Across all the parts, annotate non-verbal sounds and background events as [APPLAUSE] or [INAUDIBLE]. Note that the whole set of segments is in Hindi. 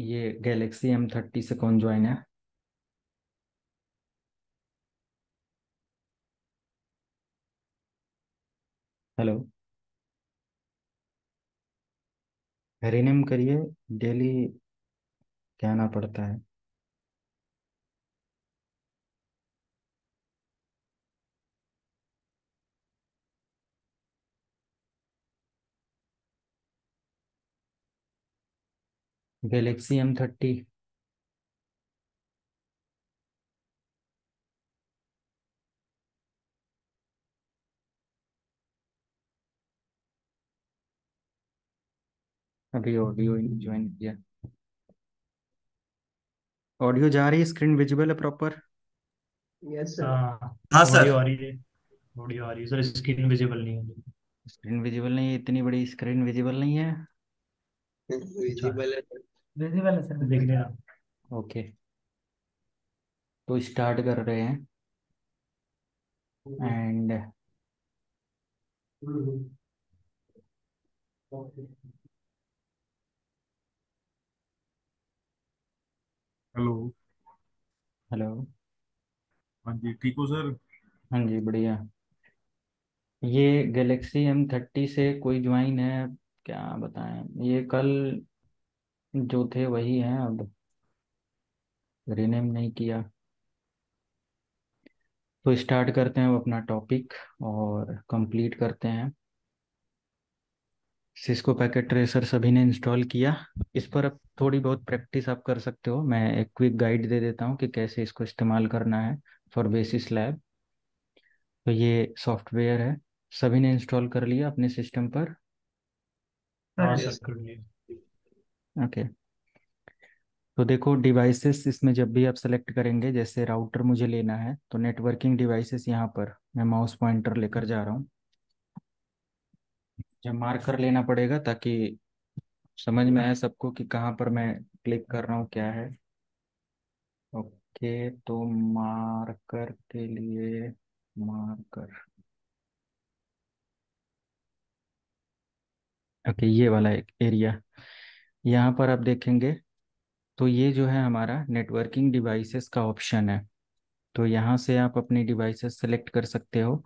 ये गैलेक्सी एम थर्टी से कौन ज्वाइन है हेलो रिनेम करिए डेली कहना पड़ता है गैलेक्सी एम थर्टी अभी ऑडियो ज्वाइन किया ऑडियो जा रही है स्क्रीन विजिबल है प्रॉपर यस सर हाँ सर हाँ, ऑडियो आ रही है ऑडियो आ रही है सर स्क्रीन विजिबल नहीं है स्क्रीन विजिबल नहीं है इतनी बड़ी स्क्रीन विजिबल नहीं है विजिबल है विजिबल है सर देख लेना ओके तो स्टार्ट कर रहे हैं एंड हेलो हेलो हाँ जी ठीक हो सर हाँ जी बढ़िया ये गैलेक्सी एम थर्टी से कोई ज्वाइन है क्या बताएं ये कल जो थे वही हैं अब रिनेम नहीं किया तो स्टार्ट करते हैं अब अपना टॉपिक और कंप्लीट करते हैं सिस्को पैकेट ट्रेसर सभी ने इंस्टॉल किया इस पर अब थोड़ी बहुत प्रैक्टिस आप कर सकते हो मैं एक क्विक गाइड दे देता हूँ कि कैसे इसको इस्तेमाल करना है फॉर बेसिस लैब तो ये सॉफ्टवेयर है सभी ने इंस्टॉल कर लिया अपने सिस्टम पर हाँ ओके तो देखो डिवाइसेस इसमें जब भी आप सेलेक्ट करेंगे जैसे राउटर मुझे लेना है तो नेटवर्किंग डिवाइसेस यहाँ पर मैं माउस पॉइंटर लेकर जा रहा हूँ जब मार्कर लेना पड़ेगा ताकि समझ में आए सबको कि कहाँ पर मैं क्लिक कर रहा हूँ क्या है ओके तो मार्कर के लिए मार्कर ओके ये वाला एक एरिया यहाँ पर आप देखेंगे तो ये जो है हमारा नेटवर्किंग डिवाइसेस का ऑप्शन है तो यहाँ से आप अपनी डिवाइसेस सेलेक्ट कर सकते हो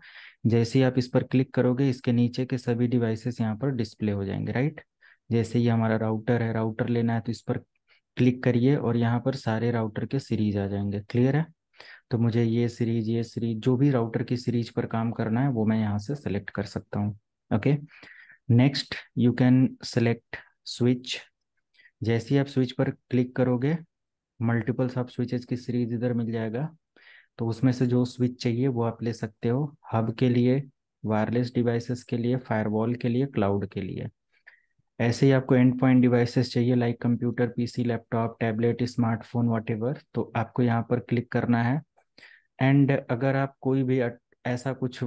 जैसे ही आप इस पर क्लिक करोगे इसके नीचे के सभी डिवाइसेस यहाँ पर डिस्प्ले हो जाएंगे राइट जैसे ये हमारा राउटर है राउटर लेना है तो इस पर क्लिक करिए और यहाँ पर सारे राउटर के सीरीज आ जाएंगे क्लियर है तो मुझे ये सीरीज ये सीरीज जो भी राउटर की सीरीज पर काम करना है वो मैं यहाँ से सेलेक्ट कर सकता हूँ okay next you can select switch जैसे ही आप स्विच पर क्लिक करोगे मल्टीपल सब स्विचेस की सीरीज इधर मिल जाएगा तो उसमें से जो स्विच चाहिए वो आप ले सकते हो हब के लिए वायरलेस डिवाइसेस के लिए फायरवॉल के लिए क्लाउड के लिए ऐसे ही आपको एंड पॉइंट डिवाइसेस चाहिए like computer PC laptop tablet smartphone what तो आपको यहाँ पर क्लिक करना है एंड अगर आप कोई भी ऐसा कुछ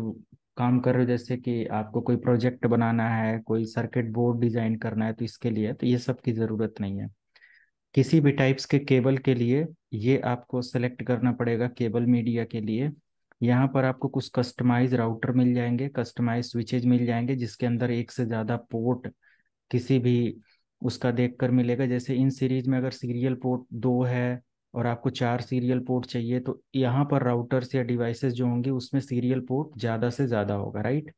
काम कर रहे हो जैसे कि आपको कोई प्रोजेक्ट बनाना है कोई सर्किट बोर्ड डिजाइन करना है तो इसके लिए तो ये सब की ज़रूरत नहीं है किसी भी टाइप्स के केबल के लिए ये आपको सेलेक्ट करना पड़ेगा केबल मीडिया के लिए यहाँ पर आपको कुछ कस्टमाइज राउटर मिल जाएंगे कस्टमाइज स्विचेज मिल जाएंगे जिसके अंदर एक से ज़्यादा पोर्ट किसी भी उसका देखकर मिलेगा जैसे इन सीरीज में अगर सीरियल पोर्ट दो है और आपको चार सीरियल पोर्ट चाहिए तो यहाँ पर राउटर्स या डिवाइसेस जो होंगे उसमें सीरियल पोर्ट ज़्यादा से ज़्यादा होगा राइट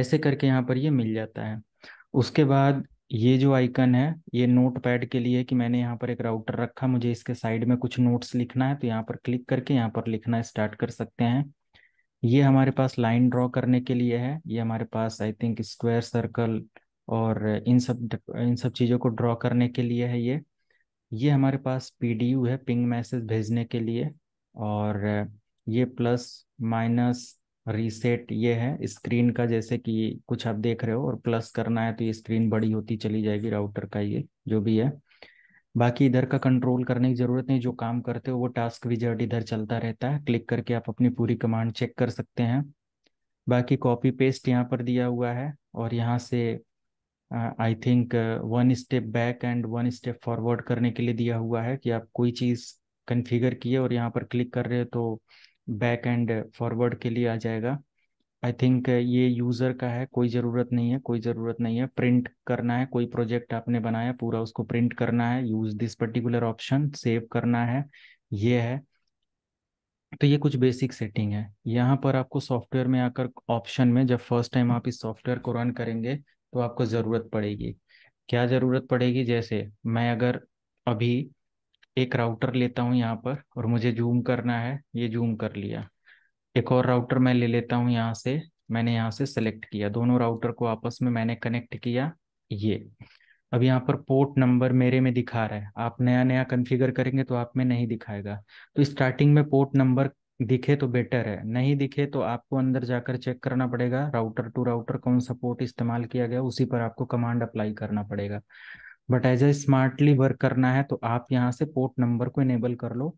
ऐसे करके यहाँ पर ये मिल जाता है उसके बाद ये जो आइकन है ये नोट पैड के लिए कि मैंने यहाँ पर एक राउटर रखा मुझे इसके साइड में कुछ नोट्स लिखना है तो यहाँ पर क्लिक करके यहाँ पर लिखना स्टार्ट कर सकते हैं ये हमारे पास लाइन ड्रॉ करने के लिए है ये हमारे पास आई थिंक स्क्वायर सर्कल और इन सब इन सब चीज़ों को ड्रॉ करने के लिए है ये ये हमारे पास पी है पिंग मैसेज भेजने के लिए और ये प्लस माइनस रीसेट ये है स्क्रीन का जैसे कि कुछ आप देख रहे हो और प्लस करना है तो ये स्क्रीन बड़ी होती चली जाएगी राउटर का ये जो भी है बाकी इधर का कंट्रोल करने की ज़रूरत नहीं जो काम करते हो वो टास्क विजर्ट इधर चलता रहता है क्लिक करके आप अपनी पूरी कमांड चेक कर सकते हैं बाकी कॉपी पेस्ट यहाँ पर दिया हुआ है और यहाँ से I think one step back and one step forward करने के लिए दिया हुआ है कि आप कोई चीज़ कन्फिगर किए और यहाँ पर क्लिक कर रहे हो तो बैक एंड फॉरवर्ड के लिए आ जाएगा आई थिंक ये यूज़र का है कोई ज़रूरत नहीं है कोई ज़रूरत नहीं है प्रिंट करना है कोई प्रोजेक्ट आपने बनाया पूरा उसको प्रिंट करना है use this particular option save करना है ये है तो ये कुछ बेसिक सेटिंग है यहाँ पर आपको सॉफ्टवेयर में आकर ऑप्शन में जब फर्स्ट टाइम आप इस सॉफ्टवेयर को रन करेंगे तो आपको ज़रूरत पड़ेगी क्या ज़रूरत पड़ेगी जैसे मैं अगर अभी एक राउटर लेता हूँ यहाँ पर और मुझे जूम करना है ये जूम कर लिया एक और राउटर मैं ले लेता हूँ यहाँ से मैंने यहाँ से सेलेक्ट किया दोनों राउटर को आपस में मैंने कनेक्ट किया ये अब यहाँ पर पोर्ट नंबर मेरे में दिखा रहा है आप नया नया कन्फिगर करेंगे तो आप में नहीं दिखाएगा तो स्टार्टिंग में पोर्ट नंबर दिखे तो बेटर है नहीं दिखे तो आपको अंदर जाकर चेक करना पड़ेगा राउटर टू राउटर कौन सा पोर्ट इस्तेमाल किया गया उसी पर आपको कमांड अप्लाई करना पड़ेगा but as a smartly work करना है तो आप यहाँ से पोर्ट नंबर को इनेबल कर लो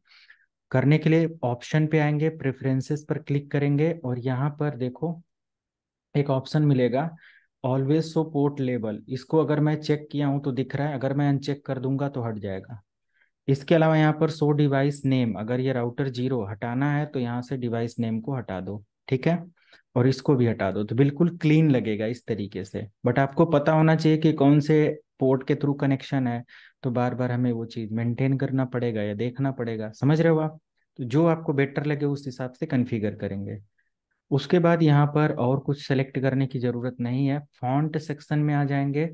करने के लिए ऑप्शन पे आएंगे प्रेफरेंसेस पर क्लिक करेंगे और यहाँ पर देखो एक ऑप्शन मिलेगा ऑलवेज सो पोर्ट लेबल इसको अगर मैं चेक किया हूं तो दिख रहा है अगर मैं अनचेक कर दूंगा तो हट जाएगा इसके अलावा यहाँ पर सो डिवाइस नेम अगर ये राउटर जीरो हटाना है तो यहाँ से डिवाइस नेम को हटा दो ठीक है और इसको भी हटा दो तो बिल्कुल क्लीन लगेगा इस तरीके से बट आपको पता होना चाहिए कि कौन से पोर्ट के थ्रू कनेक्शन है तो बार बार हमें वो चीज़ मेंटेन करना पड़ेगा या देखना पड़ेगा समझ रहे हो आप तो जो आपको बेटर लगे उस हिसाब से कन्फिगर करेंगे उसके बाद यहाँ पर और कुछ सेलेक्ट करने की ज़रूरत नहीं है फॉन्ट सेक्शन में आ जाएंगे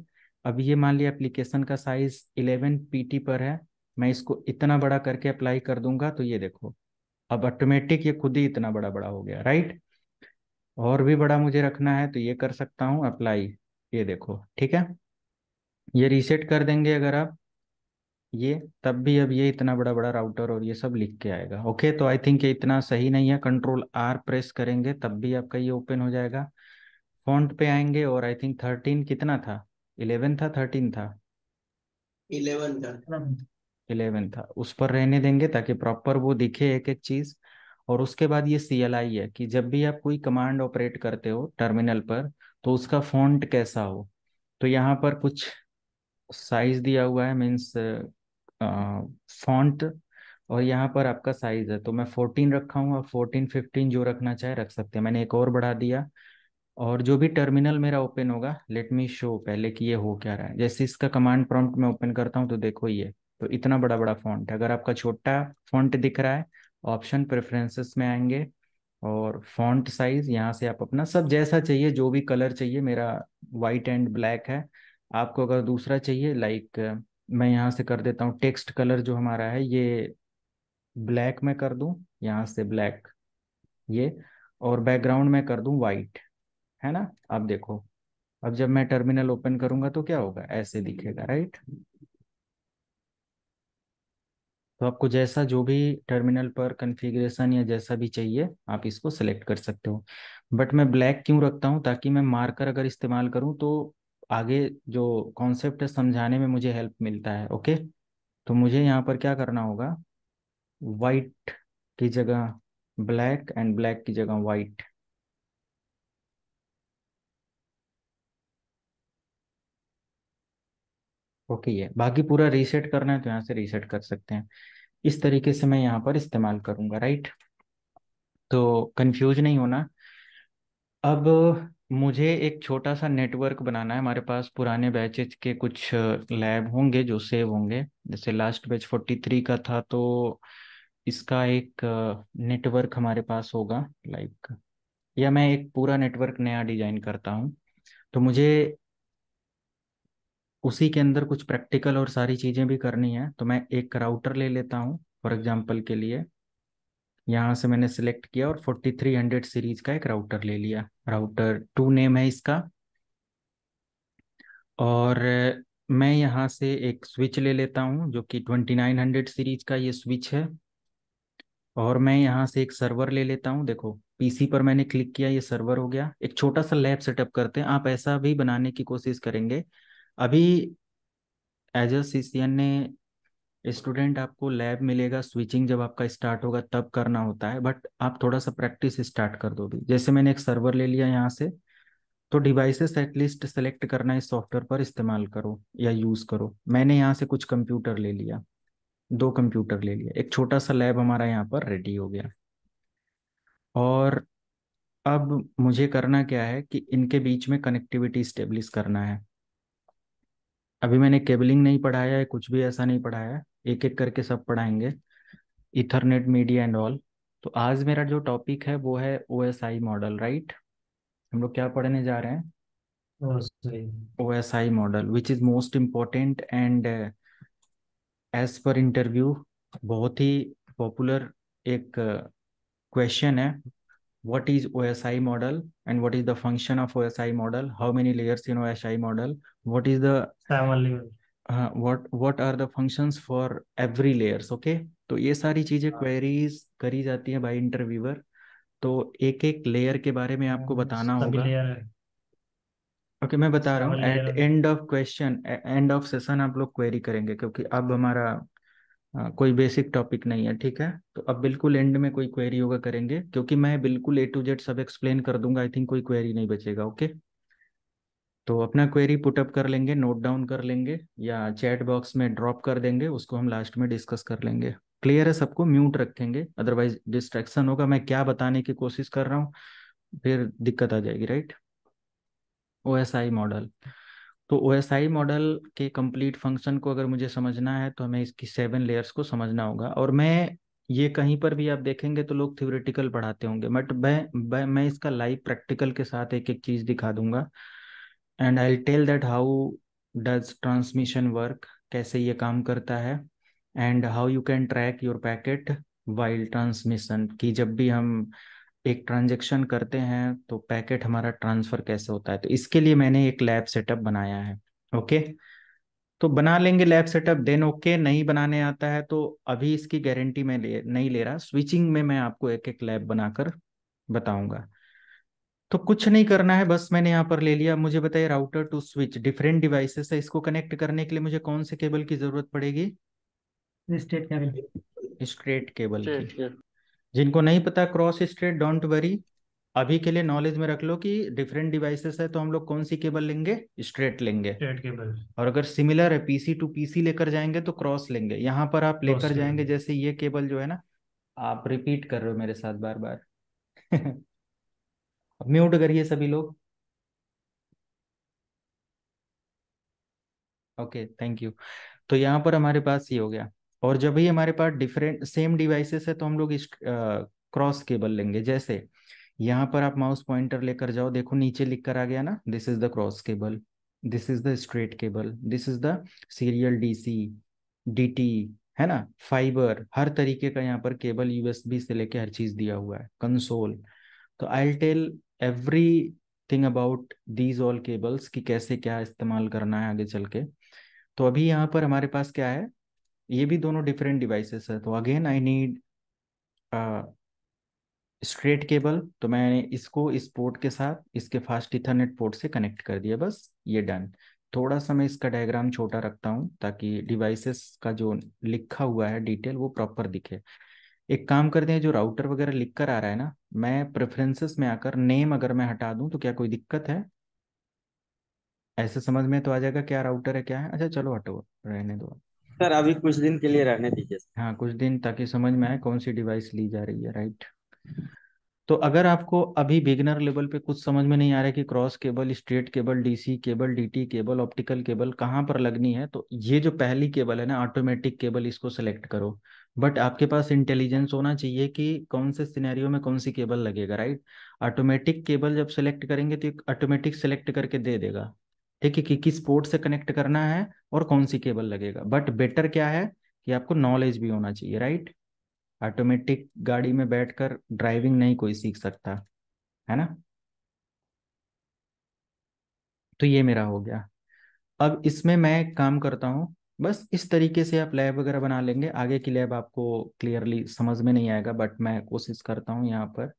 अब ये मान लिया एप्लीकेशन का साइज 11 पीटी पर है मैं इसको इतना बड़ा करके अप्लाई कर दूंगा तो ये देखो अब ऑटोमेटिक ये खुद ही इतना बड़ा बड़ा हो गया राइट और भी बड़ा मुझे रखना है तो ये कर सकता हूँ अप्लाई ये देखो ठीक है ये रीसेट कर देंगे अगर आप ये तब भी अब ये इतना बड़ा बड़ा राउटर और ये सब लिख के आएगा ओके तो आई थिंक ये इतना सही नहीं है कंट्रोल आर प्रेस करेंगे तब भी आपका ये ओपन हो जाएगा फॉन्ट पे आएंगे और आई थिंक थर्टीन कितना था इलेवन था थर्टीन था इलेवन था इलेवन था उस पर रहने देंगे ताकि प्रॉपर वो दिखे एक एक चीज और उसके बाद ये सी एल आई है कि जब भी आप कोई कमांड ऑपरेट करते हो टर्मिनल पर तो उसका फॉन्ट कैसा हो तो यहाँ पर कुछ साइज दिया हुआ है मीन्स फॉन्ट और यहाँ पर आपका साइज है तो मैं फोर्टीन रखा हूँ आप फोर्टीन फिफ्टीन जो रखना चाहे रख सकते हैं मैंने एक और बढ़ा दिया और जो भी टर्मिनल मेरा ओपन होगा लेट मी शो पहले कि ये हो क्या रहा है जैसे इसका कमांड प्रॉम्प्ट में ओपन करता हूँ तो देखो ये तो इतना बड़ा बड़ा फॉन्ट है अगर आपका छोटा फॉन्ट दिख रहा है ऑप्शन प्रेफरेंसेस में आएंगे और फॉन्ट साइज यहाँ से आप अपना सब जैसा चाहिए जो भी कलर चाहिए मेरा वाइट एंड ब्लैक है आपको अगर दूसरा चाहिए लाइक मैं यहाँ से कर देता हूँ टेक्स्ट कलर जो हमारा है ये ब्लैक में कर दूँ यहाँ से ब्लैक ये और बैकग्राउंड में कर दूँ वाइट है ना अब देखो अब जब मैं टर्मिनल ओपन करूँगा तो क्या होगा ऐसे दिखेगा राइट तो आपको जैसा जो भी टर्मिनल पर कन्फिग्रेशन या जैसा भी चाहिए आप इसको सेलेक्ट कर सकते हो बट मैं ब्लैक क्यों रखता हूँ ताकि मैं मार्कर अगर इस्तेमाल करूँ तो आगे जो कॉन्सेप्ट है समझाने में मुझे हेल्प मिलता है ओके तो मुझे यहाँ पर क्या करना होगा वाइट की जगह ब्लैक एंड ब्लैक की जगह वाइट ओके ये बाकी पूरा रीसेट करना है तो यहाँ से रीसेट कर सकते हैं इस तरीके से मैं यहाँ पर इस्तेमाल करूँगा राइट तो कंफ्यूज नहीं होना अब मुझे एक छोटा सा नेटवर्क बनाना है हमारे पास पुराने बैचेज के कुछ लैब होंगे जो सेव होंगे जैसे लास्ट बैच फोर्टी थ्री का था तो इसका एक नेटवर्क हमारे पास होगा लाइक या मैं एक पूरा नेटवर्क नया डिजाइन करता हूँ तो मुझे उसी के अंदर कुछ प्रैक्टिकल और सारी चीज़ें भी करनी है तो मैं एक राउटर ले लेता हूँ फॉर एग्जाम्पल के लिए यहाँ से मैंने सिलेक्ट किया और 4300 सीरीज का एक राउटर ले लिया राउटर टू नेम है इसका और मैं यहाँ से एक स्विच ले लेता हूँ जो कि 2900 सीरीज का ये स्विच है और मैं यहाँ से एक सर्वर ले लेता हूँ देखो पीसी पर मैंने क्लिक किया ये सर्वर हो गया एक छोटा सा लैब सेटअप करते हैं आप ऐसा भी बनाने की कोशिश करेंगे अभी एज अ सी ने स्टूडेंट आपको लैब मिलेगा स्विचिंग जब आपका स्टार्ट होगा तब करना होता है बट आप थोड़ा सा प्रैक्टिस स्टार्ट कर दो भी जैसे मैंने एक सर्वर ले लिया यहाँ से तो डिवाइसेस एटलीस्ट सेलेक्ट करना इस सॉफ्टवेयर पर इस्तेमाल करो या यूज़ करो मैंने यहाँ से कुछ कंप्यूटर ले लिया दो कंप्यूटर ले लिया एक छोटा सा लैब हमारा यहाँ पर रेडी हो गया और अब मुझे करना क्या है कि इनके बीच में कनेक्टिविटी इस्टेब्लिश करना है अभी मैंने केबलिंग नहीं पढ़ाया है कुछ भी ऐसा नहीं पढ़ाया एक एक करके सब पढ़ाएंगे इथरनेट मीडिया एंड ऑल तो आज मेरा जो टॉपिक है वो है O S I model right हम लोग क्या पढ़ने जा रहे हैं O S I model which is most important and as per interview बहुत ही पॉपुलर एक क्वेश्चन uh, है what is OSI model and what is the function of OSI model, how many layers in OSI model, what is the uh, what what are the functions for every layers, okay? तो ये सारी चीजें क्वेरीज करी जाती है बाय इंटरव्यूअर तो एक एक लेयर के बारे में आपको बताना होगा ओके okay, मैं बता रहा हूँ at end of question end of session आप लोग क्वेरी करेंगे क्योंकि अब हमारा हाँ, कोई बेसिक टॉपिक नहीं है ठीक है तो अब बिल्कुल एंड में कोई क्वेरी होगा करेंगे क्योंकि मैं बिल्कुल ए टू जेड सब एक्सप्लेन कर दूंगा आई थिंक कोई क्वेरी नहीं बचेगा ओके तो अपना क्वेरी पुटअप कर लेंगे नोट डाउन कर लेंगे या चैट बॉक्स में ड्रॉप कर देंगे उसको हम लास्ट में डिस्कस कर लेंगे क्लियर है सबको म्यूट रखेंगे अदरवाइज डिस्ट्रैक्शन होगा मैं क्या बताने की कोशिश कर रहा हूँ फिर दिक्कत आ जाएगी right O S I model तो ओ एस आई मॉडल के कंप्लीट फंक्शन को अगर मुझे समझना है तो हमें इसकी सेवन लेयर्स को समझना होगा और मैं ये कहीं पर भी आप देखेंगे तो लोग थ्योरेटिकल पढ़ाते होंगे बट मैं मैं इसका लाइव प्रैक्टिकल के साथ एक एक चीज़ दिखा दूंगा and I tell that how does transmission work कैसे ये काम करता है and how you can track your packet while transmission की जब भी हम एक ट्रांजेक्शन करते हैं तो पैकेट हमारा ट्रांसफर कैसे होता है तो इसके लिए मैंने एक लैब सेटअप बनाया है ओके तो बना लेंगे लैब सेटअप देन ओके नहीं बनाने आता है तो अभी इसकी गारंटी मैं ले नहीं ले रहा स्विचिंग में मैं आपको एक एक लैब बनाकर बताऊंगा तो कुछ नहीं करना है बस मैंने यहाँ पर ले लिया मुझे बताइए router to switch different devices है इसको कनेक्ट करने के लिए मुझे कौन से केबल की जरूरत पड़ेगी स्ट्रेट केबल स्ट्रेट केबल की जिनको नहीं पता क्रॉस स्ट्रेट डोंट वरी अभी के लिए नॉलेज में रख लो कि डिफरेंट डिवाइसेस है तो हम लोग कौन सी केबल लेंगे स्ट्रेट लेंगे स्ट्रेट केबल और अगर सिमिलर है पीसी टू पीसी लेकर जाएंगे तो क्रॉस लेंगे यहाँ पर आप लेकर जाएंगे जैसे ये केबल जो है ना आप रिपीट कर रहे हो मेरे साथ बार बार म्यूट [LAUGHS] करिए सभी लोग ओके थैंक यू तो यहाँ पर हमारे पास ये हो गया और जब भी हमारे पास डिफरेंट सेम डिवाइसेस है तो हम लोग इस क्रॉस केबल लेंगे जैसे यहाँ पर आप माउस पॉइंटर लेकर जाओ देखो नीचे लिख कर आ गया ना this is the cross cable this is the straight cable this is the serial DC DT है ना फाइबर हर तरीके का यहाँ पर केबल यूएसबी से लेके हर चीज दिया हुआ है कंसोल तो I tell everything about these all cables कि कैसे क्या इस्तेमाल करना है आगे चल के तो अभी यहाँ पर हमारे पास क्या है ये भी दोनों डिफरेंट डिवाइसेस है तो again I need straight cable तो मैंने इसको इस पोर्ट के साथ इसके फास्ट इथरनेट पोर्ट से कनेक्ट कर दिया बस ये डन थोड़ा सा मैं इसका डायग्राम छोटा रखता हूँ ताकि डिवाइसेस का जो लिखा हुआ है डिटेल वो प्रॉपर दिखे एक काम करते हैं जो राउटर वगैरह लिख कर आ रहा है ना मैं प्रेफरेंसेस में आकर नेम अगर मैं हटा दूं तो क्या कोई दिक्कत है ऐसे समझ में तो आ जाएगा क्या राउटर है क्या है अच्छा चलो हटो रहने दो सर अभी कुछ दिन के लिए रहने दीजिए हाँ कुछ दिन ताकि समझ में आए कौन सी डिवाइस ली जा रही है राइट तो अगर आपको अभी बिगनर लेवल पे कुछ समझ में नहीं आ रहा है कि cross cable straight cable DC cable DT cable optical cable कहाँ पर लगनी है तो ये जो पहली केबल है ना ऑटोमेटिक केबल इसको सेलेक्ट करो बट आपके पास इंटेलिजेंस होना चाहिए कि कौन से सिनेरियो में कौन सी केबल लगेगा राइट ऑटोमेटिक केबल जब सेलेक्ट करेंगे तो ऑटोमेटिक सेलेक्ट करके दे देगा ठीक है कि किस पोर्ट से कनेक्ट करना है और कौन सी केबल लगेगा बट बेटर क्या है कि आपको नॉलेज भी होना चाहिए राइट ऑटोमेटिक गाड़ी में बैठकर ड्राइविंग नहीं कोई सीख सकता है ना तो ये मेरा हो गया अब इसमें मैं एक काम करता हूं बस इस तरीके से आप लैब वगैरह बना लेंगे आगे की लैब आपको क्लियरली समझ में नहीं आएगा बट मैं कोशिश करता हूँ यहाँ पर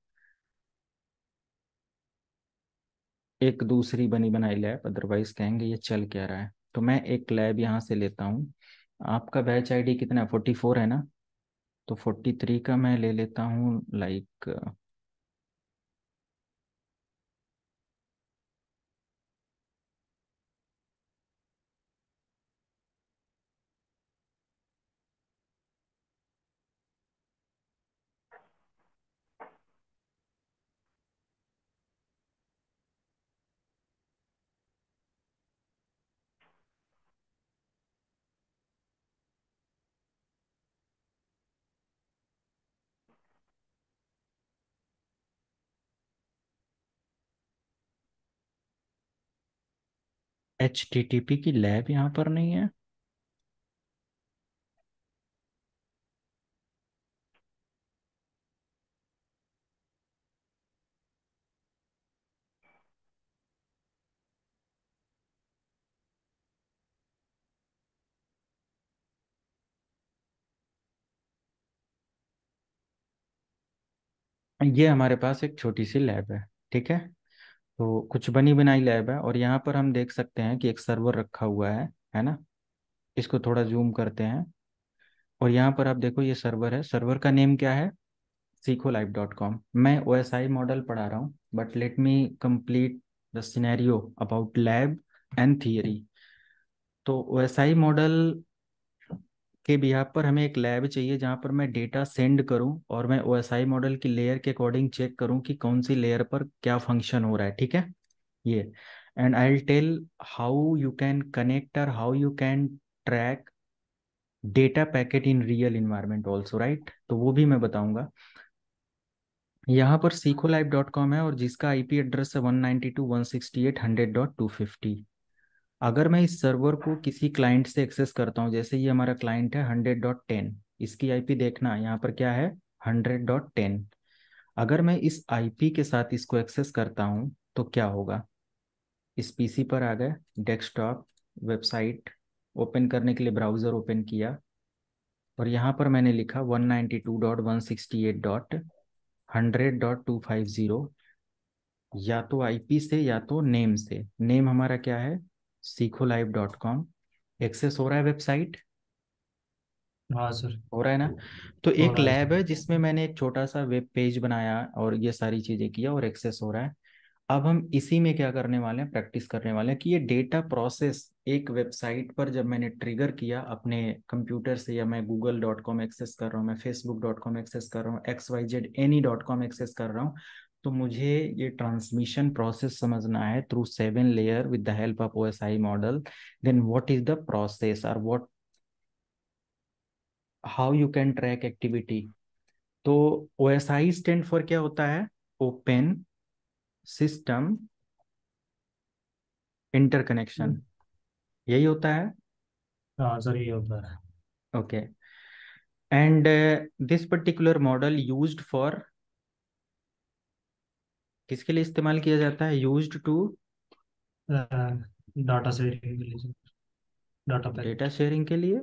एक दूसरी बनी बनाई लैब अदरवाइज कहेंगे ये चल क्या रहा है तो मैं एक लैब यहाँ से लेता हूँ आपका बैच आईडी कितना है फोर्टी फोर है ना तो फोर्टी थ्री का मैं ले लेता हूँ like H T T P की लैब यहां पर नहीं है ये हमारे पास एक छोटी सी लैब है ठीक है तो कुछ बनी बनाई लैब है और यहाँ पर हम देख सकते हैं कि एक सर्वर रखा हुआ है है ना इसको थोड़ा जूम करते हैं और यहाँ पर आप देखो ये सर्वर है सर्वर का नेम क्या है सीखो लाइव डॉट कॉम मैं ओ एस आई मॉडल पढ़ा रहा हूँ but let me complete the about lab and theory तो ओ एस आई मॉडल के बिहार पर हमें एक लैब चाहिए जहाँ पर मैं डेटा सेंड करूँ और मैं ओ मॉडल की लेयर के अकॉर्डिंग चेक करूँ कि कौन सी लेयर पर क्या फंक्शन हो रहा है ठीक है ये and I tell how you can connect और how you can track data packet in real environment also right तो वो भी मैं बताऊंगा यहाँ पर सीखो लाइव डॉट कॉम है और जिसका आईपी एड्रेस है one ninety two one sixty eight hundred dot two fifty अगर मैं इस सर्वर को किसी क्लाइंट से एक्सेस करता हूँ जैसे ये हमारा क्लाइंट है हंड्रेड डॉट टेन इसकी आईपी देखना यहाँ पर क्या है हंड्रेड डॉट टेन अगर मैं इस आईपी के साथ इसको एक्सेस करता हूँ तो क्या होगा इस पीसी पर आ गए डेस्कटॉप वेबसाइट ओपन करने के लिए ब्राउज़र ओपन किया और यहाँ पर मैंने लिखा one one ninety two two dot dot dot sixty eight hundred five zero या तो आईपी से या तो नेम से नेम हमारा क्या है सीखो लाइव डॉट कॉम एक्सेस हो रहा है वेबसाइट हाँ सर हो रहा है ना तो एक लैब है जिसमें मैंने एक छोटा सा वेब पेज बनाया और ये सारी चीजें किया और एक्सेस हो रहा है अब हम इसी में क्या करने वाले हैं प्रैक्टिस करने वाले हैं कि ये डेटा प्रोसेस एक वेबसाइट पर जब मैंने ट्रिगर किया अपने कंप्यूटर से या मैं गूगल डॉट कॉम एक्सेस कर रहा हूँ मैं फेसबुक डॉट कॉम एक्सेस कर रहा हूँ X Y Z any dot com access कर रहा हूँ तो मुझे ये ट्रांसमिशन प्रोसेस समझना है through seven layer with the help of OSI model then what is the process और what how you can track activity तो ओएसआई स्टैंड फॉर क्या होता है ओपन सिस्टम इंटरकनेक्शन यही होता है हाँ, सर यही होता है okay and this particular model used for किसके लिए इस्तेमाल किया जाता है यूज टू डाटा शेयरिंग के लिए डाटा पैकेट डेटा शेयरिंग के लिए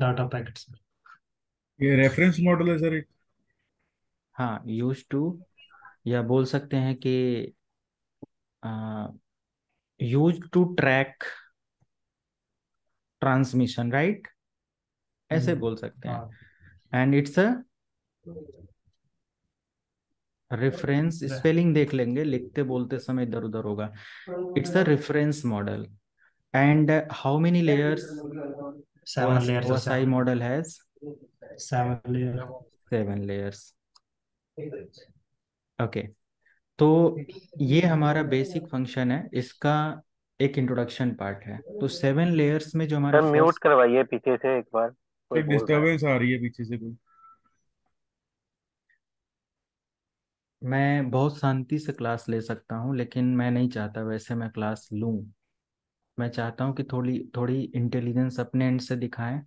डाटा पैकेट सर ये रेफरेंस मॉडल है सर एक हाँ यूज टू या बोल सकते हैं कि use to track transmission right ऐसे हम्म। बोल सकते हैं and it's a reference spelling देख लेंगे लिखते बोलते समय इधर उधर होगा it's a reference model and how many layers seven layers I model has seven layer seven layers okay तो ये हमारा बेसिक फंक्शन है इसका एक इंट्रोडक्शन पार्ट है तो सेवन लेयर्स में जो हमारा म्यूट करवाइए पीछे से एक बार एक डिस्टरबेंस आ रही है पीछे से कोई मैं बहुत शांति से क्लास ले सकता हूँ लेकिन मैं नहीं चाहता वैसे मैं क्लास लूँ मैं चाहता हूँ कि थोड़ी थोड़ी इंटेलिजेंस अपने एंड से दिखाएं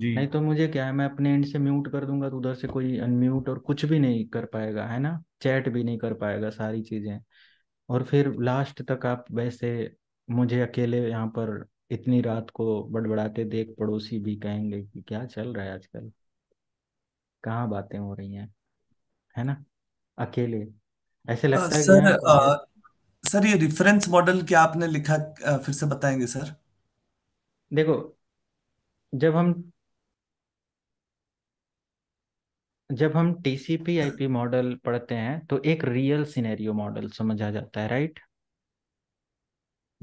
जी नहीं तो मुझे क्या है मैं अपने एंड से म्यूट कर दूंगा तो उधर से कोई अनम्यूट और कुछ भी नहीं कर पाएगा है ना चैट भी नहीं कर पाएगा सारी चीज़ें और फिर लास्ट तक आप वैसे मुझे अकेले यहाँ पर इतनी रात को बड़बड़ाते देख पड़ोसी भी कहेंगे कि क्या चल रहा है आजकल कहाँ बातें हो रही हैं है ना अकेले ऐसे लगता है कि सर यार सर ये रिफरेंस मॉडल क्या आपने लिखा फिर से बताएंगे सर देखो जब हम जब हम टीसीपी आईपी मॉडल पढ़ते हैं तो एक रियल सिनेरियो मॉडल समझा जाता है राइट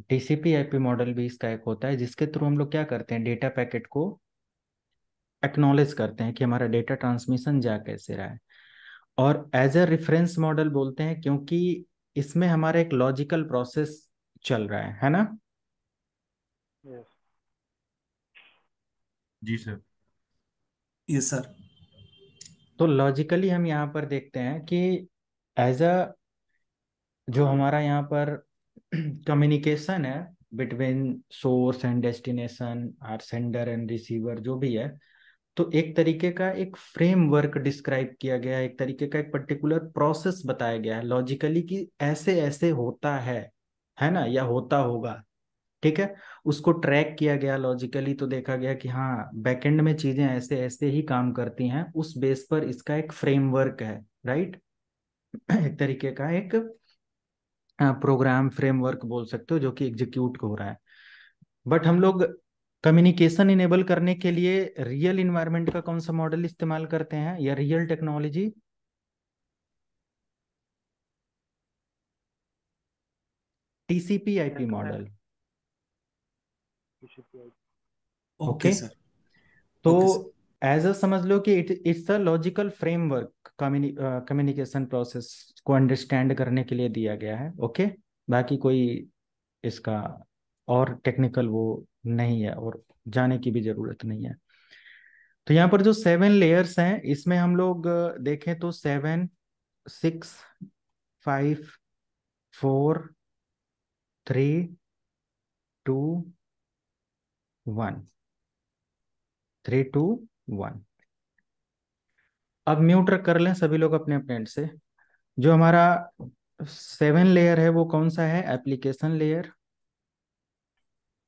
टीसीपी आईपी मॉडल भी इसका एक होता है जिसके थ्रू हम लोग क्या करते हैं डेटा पैकेट को एक्नॉलेज करते हैं कि हमारा डेटा ट्रांसमिशन जा कैसे रहा है और एज ए रेफरेंस मॉडल बोलते हैं क्योंकि इसमें हमारा एक लॉजिकल प्रोसेस चल रहा है है ना जी सर यस सर तो लॉजिकली हम यहाँ पर देखते हैं कि एज अ जो हमारा यहाँ पर कम्युनिकेशन है between source and destination or sender and receiver जो भी है तो एक तरीके का एक फ्रेमवर्क डिस्क्राइब किया गया एक तरीके का एक पर्टिकुलर प्रोसेस बताया गया है लॉजिकली कि ऐसे ऐसे होता है है ना या होता होगा ठीक है उसको ट्रैक किया गया लॉजिकली तो देखा गया कि हाँ बैकएंड में चीजें ऐसे ऐसे ही काम करती हैं उस बेस पर इसका एक फ्रेमवर्क है राइट [CLEARS THROAT] एक तरीके का एक प्रोग्राम फ्रेमवर्क बोल सकते हो जो कि एग्जीक्यूट हो रहा है बट हम लोग कम्युनिकेशन इनेबल करने के लिए रियल इन्वायरमेंट का कौन सा मॉडल इस्तेमाल करते हैं या real technology TCP IP model okay sir तो एज अ समझ लो कि it it's a logical framework communication process को अंडरस्टैंड करने के लिए दिया गया है ओके okay? बाकी कोई इसका और टेक्निकल वो नहीं है और जाने की भी जरूरत नहीं है तो यहाँ पर जो सेवन लेयर्स हैं इसमें हम लोग देखें तो seven six five four three two one three two one अब म्यूट कर लें सभी लोग अपने अपने से जो हमारा सेवन लेयर है वो कौन सा है एप्लीकेशन लेयर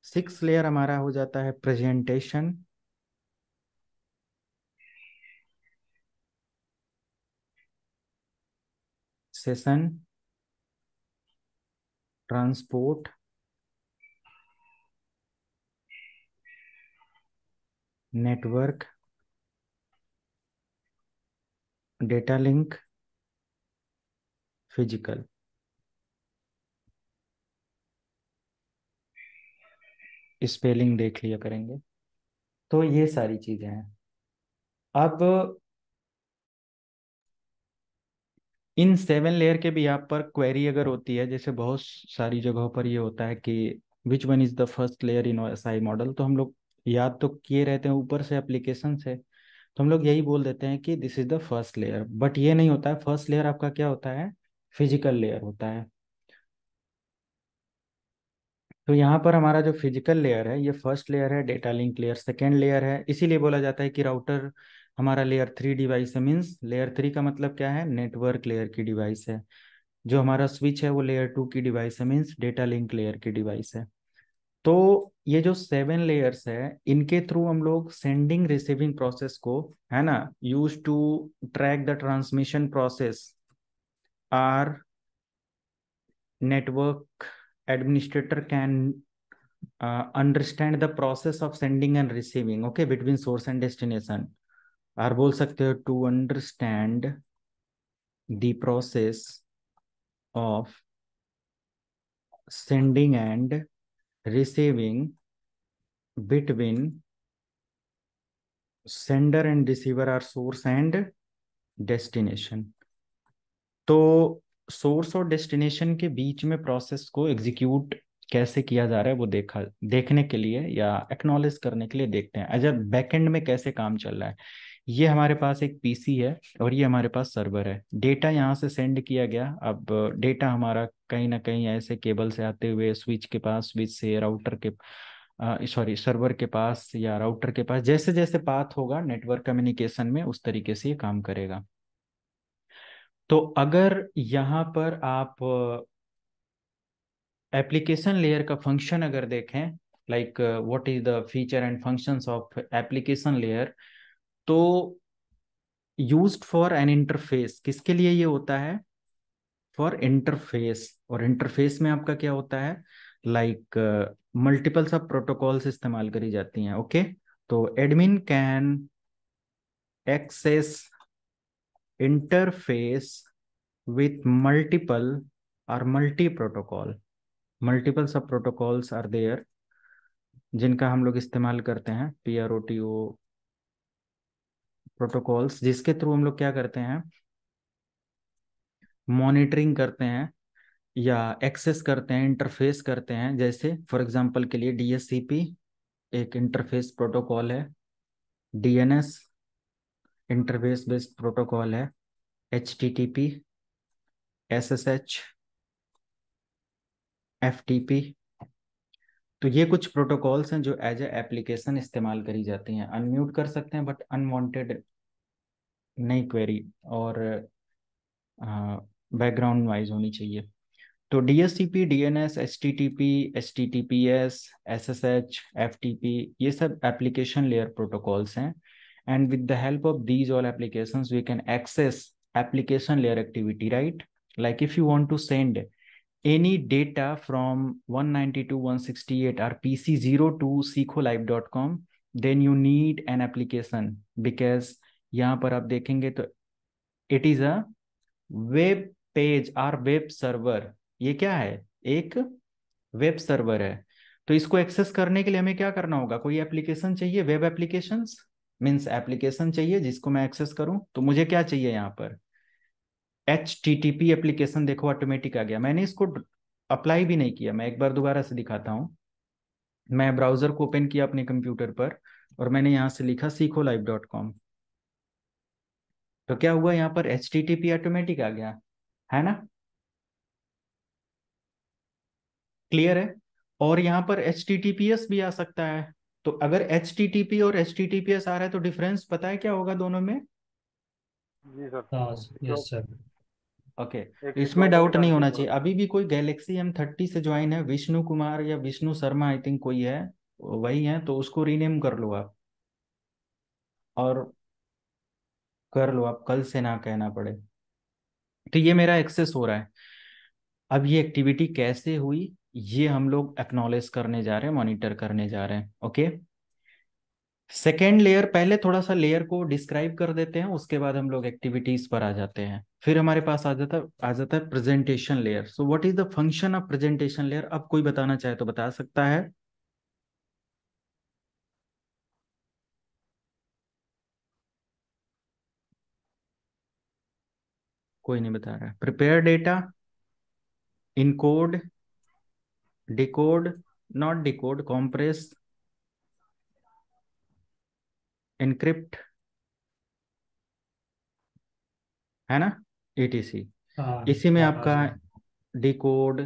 सिक्स लेयर हमारा हो जाता है presentation session transport network data link physical spelling देख लिया करेंगे तो ये सारी चीज़ें हैं अब इन सेवन लेयर के भी यहाँ पर क्वेरी अगर होती है जैसे बहुत सारी जगहों पर ये होता है कि which one is the first layer in S I model तो हम लोग याद तो किए रहते हैं ऊपर से एप्लीकेशन से तो हम लोग यही बोल देते हैं कि this is the first layer but ये नहीं होता है फर्स्ट लेयर आपका क्या होता है फिजिकल लेयर होता है तो यहाँ पर हमारा जो फिजिकल लेयर है ये फर्स्ट लेयर है data link layer second layer है इसीलिए बोला जाता है कि राउटर हमारा लेयर थ्री डिवाइस है मीन्स लेयर थ्री का मतलब क्या है नेटवर्क लेयर की डिवाइस है जो हमारा स्विच है वो लेयर टू की डिवाइस है मीन्स डेटा लिंक लेयर की डिवाइस है तो ये जो सेवन लेयर्स है इनके थ्रू हम लोग सेंडिंग रिसीविंग प्रोसेस को है ना use to track the transmission process or network administrator can uh, understand the process of sending and receiving okay between source and destination or bol sakte to understand the process of sending and receiving between sender and receiver or source and destination तो सोर्स और डेस्टिनेशन के बीच में प्रोसेस को एग्जीक्यूट कैसे किया जा रहा है वो देखा देखने के लिए या एक्नोलेज करने के लिए देखते हैं अजर बैकएंड में कैसे काम चल रहा है ये हमारे पास एक पीसी है और ये हमारे पास सर्वर है डेटा यहाँ से सेंड किया गया अब डेटा हमारा कहीं ना कहीं ऐसे केबल से आते हुए स्विच के पास स्विच से राउटर के सॉरी सर्वर के पास या राउटर के पास जैसे जैसे पाथ होगा नेटवर्क कम्युनिकेशन में उस तरीके से ये काम करेगा तो अगर यहाँ पर आप एप्लीकेशन लेयर का फंक्शन अगर देखें like what is the feature and functions of application layer तो यूज्ड फॉर एन इंटरफेस किसके लिए ये होता है फॉर इंटरफेस और इंटरफेस में आपका क्या होता है लाइक मल्टीपल सब प्रोटोकॉल्स इस्तेमाल करी जाती हैं ओके okay? तो admin can access interface with multiple or multi protocol multiple sub protocols are there जिनका हम लोग इस्तेमाल करते हैं P R O T O protocols जिसके थ्रू हम लोग क्या करते हैं मॉनिटरिंग करते हैं या एक्सेस करते हैं इंटरफेस करते हैं जैसे फॉर एग्जांपल के लिए डीएससीपी एक इंटरफेस प्रोटोकॉल है डीएनएस इंटरफेस बेस्ड प्रोटोकॉल है H T T P S S H F T P तो ये कुछ प्रोटोकॉल्स हैं जो एज ए एप्लीकेशन इस्तेमाल करी जाती हैं अनम्यूट कर सकते हैं बट अनवांटेड नई क्वेरी और बैकग्राउंड वाइज होनी चाहिए तो D S T P D N S T T P S T T P S S S H F T P ये सब एप्लीकेशन लेयर प्रोटोकॉल्स हैं and with the help of these all applications we can access application layer activity right like if you want to send any data from 192 168 or pc0 to sqlive.com then you need an application because यहाँ पर आप देखेंगे तो it is a web page और वेब सर्वर ये क्या है एक वेब सर्वर है तो इसको एक्सेस करने के लिए हमें क्या करना होगा कोई एप्लीकेशन चाहिए वेब एप्लीकेशंस मीन्स एप्लीकेशन चाहिए जिसको मैं एक्सेस करूं तो मुझे क्या चाहिए यहाँ पर H T T P application देखो ऑटोमेटिक आ गया मैंने इसको अप्लाई भी नहीं किया मैं एक बार दोबारा से दिखाता हूँ मैं ब्राउजर को ओपन किया अपने कंप्यूटर पर और मैंने यहाँ से लिखा सीखो लाइव डॉट कॉम तो क्या हुआ यहाँ पर H T T P automatic आ गया है ना क्लियर है और यहाँ पर H T T P S भी आ सकता है तो अगर एच और एच आ रहा है तो डिफरेंस पता है क्या होगा दोनों में यस सर ओके हाँ, तो इसमें डाउट नहीं होना चाहिए अभी भी कोई गैलेक्सी एम थर्टी से ज्वाइन है विष्णु कुमार या विष्णु शर्मा आई थिंक कोई है वही है तो उसको रीनेम कर लो आप और कर लो आप कल से ना कहना पड़े तो ये मेरा एक्सेस हो रहा है अब ये एक्टिविटी कैसे हुई ये हम लोग एक्नोलेज करने जा रहे हैं मॉनिटर करने जा रहे हैं ओके सेकेंड लेयर पहले थोड़ा सा लेयर को डिस्क्राइब कर देते हैं उसके बाद हम लोग एक्टिविटीज पर आ जाते हैं फिर हमारे पास आ जाता आ जाता है presentation layer so what is the function of presentation layer अब कोई बताना चाहे तो बता सकता है कोई नहीं बता रहा prepare data encode decode not decode compress encrypt है ना एटीसी e हाँ, इसी में हाँ, आपका डिकोड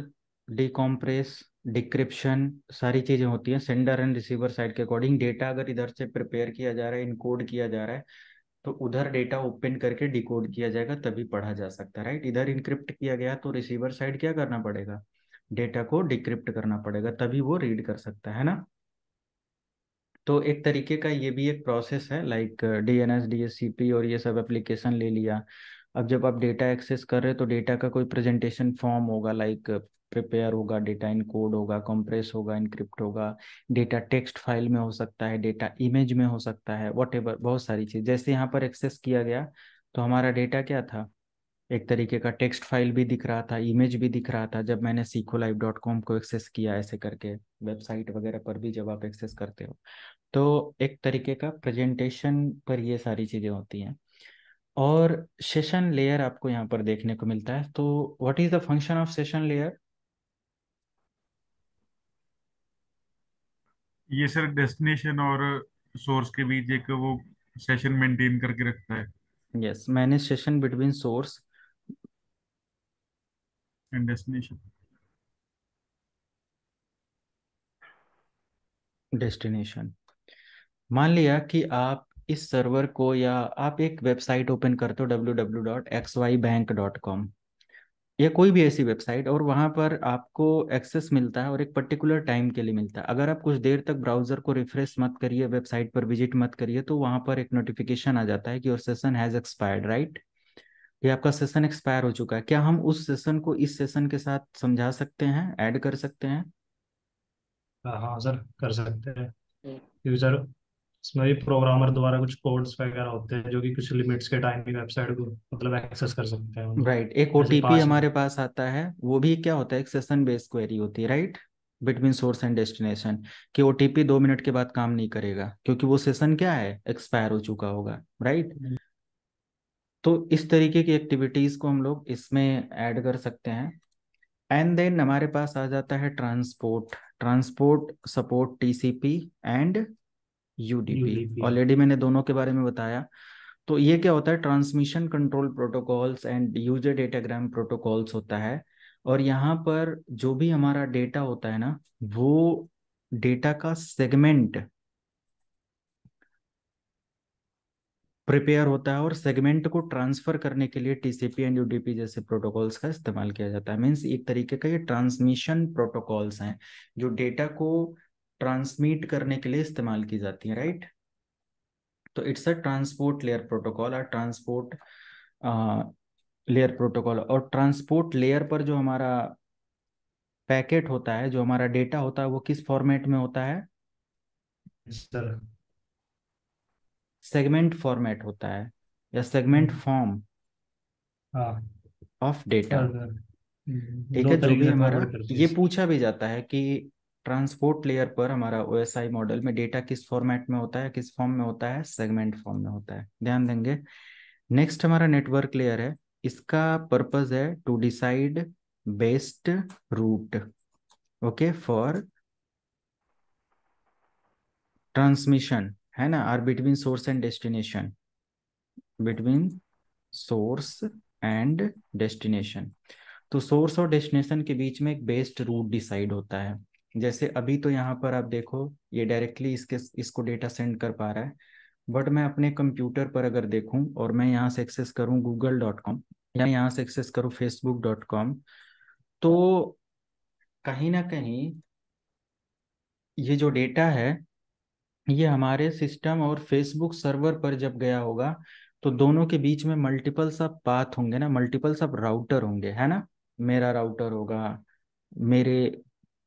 डिकॉम्प्रेस डिक्रिप्शन सारी चीजें होती हैं सेंडर एंड रिसीवर साइड के अकॉर्डिंग डेटा अगर इधर से प्रिपेयर किया जा रहा है इनकोड किया जा रहा है तो उधर डेटा ओपन करके डिकोड किया जाएगा तभी पढ़ा जा सकता है राइट इधर इनक्रिप्ट किया गया तो रिसीवर साइड क्या करना पड़ेगा डेटा को डिक्रिप्ट करना पड़ेगा तभी वो रीड कर सकता है ना तो एक तरीके का ये भी एक प्रोसेस है like D N S D S C P और ये सब एप्लीकेशन ले लिया अब जब आप डेटा एक्सेस कर रहे हो तो डेटा का कोई प्रेजेंटेशन फॉर्म होगा लाइक प्रिपेयर होगा डेटा इन कोड होगा कंप्रेस होगा इनक्रिप्ट होगा डेटा टेक्स्ट फाइल में हो सकता है डेटा इमेज में हो सकता है वॉट बहुत सारी चीज़ जैसे यहाँ पर एक्सेस किया गया तो हमारा डेटा क्या था एक तरीके का टेक्स्ट फाइल भी दिख रहा था इमेज भी दिख रहा था जब मैंने सीखो लाइव डॉट कॉम को एक्सेस किया ऐसे करके वेबसाइट वगैरह पर भी जब आप एक्सेस करते हो तो एक तरीके का प्रेजेंटेशन पर ये सारी चीज़ें होती हैं और सेशन लेयर आपको यहाँ पर देखने को मिलता है तो what is the function of session layer ये सर डेस्टिनेशन और सोर्स के बीच एक वो सेशन मेंटेन करके रखता है yes manage session between source and destination destination मान लिया कि आप इस सर्वर को या आप एक वेबसाइट ओपन करते हो W W dot dot X Y bank com या कोई भी ऐसी वेबसाइट और वहां पर आपको एक्सेस मिलता है और एक पर्टिकुलर टाइम के लिए मिलता है अगर आप कुछ देर तक ब्राउजर को रिफ्रेश मत करिए वेबसाइट पर विजिट मत करिए तो वहां पर एक नोटिफिकेशन आ जाता है कि your session has expired right ये आपका सेशन एक्सपायर हो चुका है क्या हम उस सेशन को इस सेशन के साथ समझा सकते हैं ऐड कर सकते हैं हाँ सर कर सकते हैं हम्म। क्योंकि सर इसमें भी प्रोग्रामर द्वारा कुछ कोड्स वगैरह होते हैं जो कि कुछ लिमिट्स के टाइम ही वेबसाइट को मतलब एक्सेस कर सकते हैं राइट एक ओटीपी हमारे पास आता है वो भी क्या होता है एक सेशन बेस्ड क्वेरी होती है right between source and destination कि ओटीपी दो मिनट के बाद काम नहीं करेगा क्योंकि वो सेशन क्या है एक्सपायर हो चुका होगा राइट right? हम्म। तो इस तरीके की एक्टिविटीज़ को हम लोग इसमें ऐड कर सकते हैं एंड देन हमारे पास आ जाता है transport transport support TCP and UDP already मैंने दोनों के बारे में बताया तो ये क्या होता है transmission control protocols and user datagram protocols होता है और यहाँ पर जो भी हमारा डेटा होता है ना वो डेटा का सेगमेंट प्रिपेयर होता है और सेगमेंट को ट्रांसफर करने के लिए टीसीपी एंड यूडीपी जैसे प्रोटोकॉल्स का इस्तेमाल किया जाता है मीन्स एक तरीके का ये ट्रांसमिशन प्रोटोकॉल्स हैं जो डेटा को ट्रांसमिट करने के लिए इस्तेमाल की जाती है राइट तो it's a transport layer protocol और ट्रांसपोर्ट लेयर प्रोटोकॉल और ट्रांसपोर्ट लेयर पर जो हमारा पैकेट होता है जो हमारा डेटा होता है वो किस फॉर्मेट में होता है सर सेगमेंट फॉर्मेट होता है या सेगमेंट हम्म। फॉर्म हाँ। ऑफ डेटा हम्म, ठीक है जो भी हमारा ये पूछा भी जाता है कि ट्रांसपोर्ट लेयर पर हमारा ओ मॉडल में डेटा किस फॉर्मेट में होता है किस फॉर्म में होता है सेगमेंट फॉर्म में होता है ध्यान देंगे नेक्स्ट हमारा नेटवर्क लेयर है इसका पर्पज है to decide best route okay for transmission है ना are between source and destination between source and destination तो सोर्स और डेस्टिनेशन के बीच में एक बेस्ट रूट डिसाइड होता है जैसे अभी तो यहाँ पर आप देखो ये डायरेक्टली इसके इसको डेटा सेंड कर पा रहा है बट मैं अपने कंप्यूटर पर अगर देखूं और मैं यहाँ से एक्सेस करूँ गूगल डॉट कॉम या यहाँ से एक्सेस करूँ फेसबुक डॉट कॉम तो कहीं ना कहीं ये जो डेटा है ये हमारे सिस्टम और फेसबुक सर्वर पर जब गया होगा तो दोनों के बीच में मल्टीपल सब पाथ होंगे ना मल्टीपल सब राउटर होंगे है ना मेरा राउटर होगा मेरे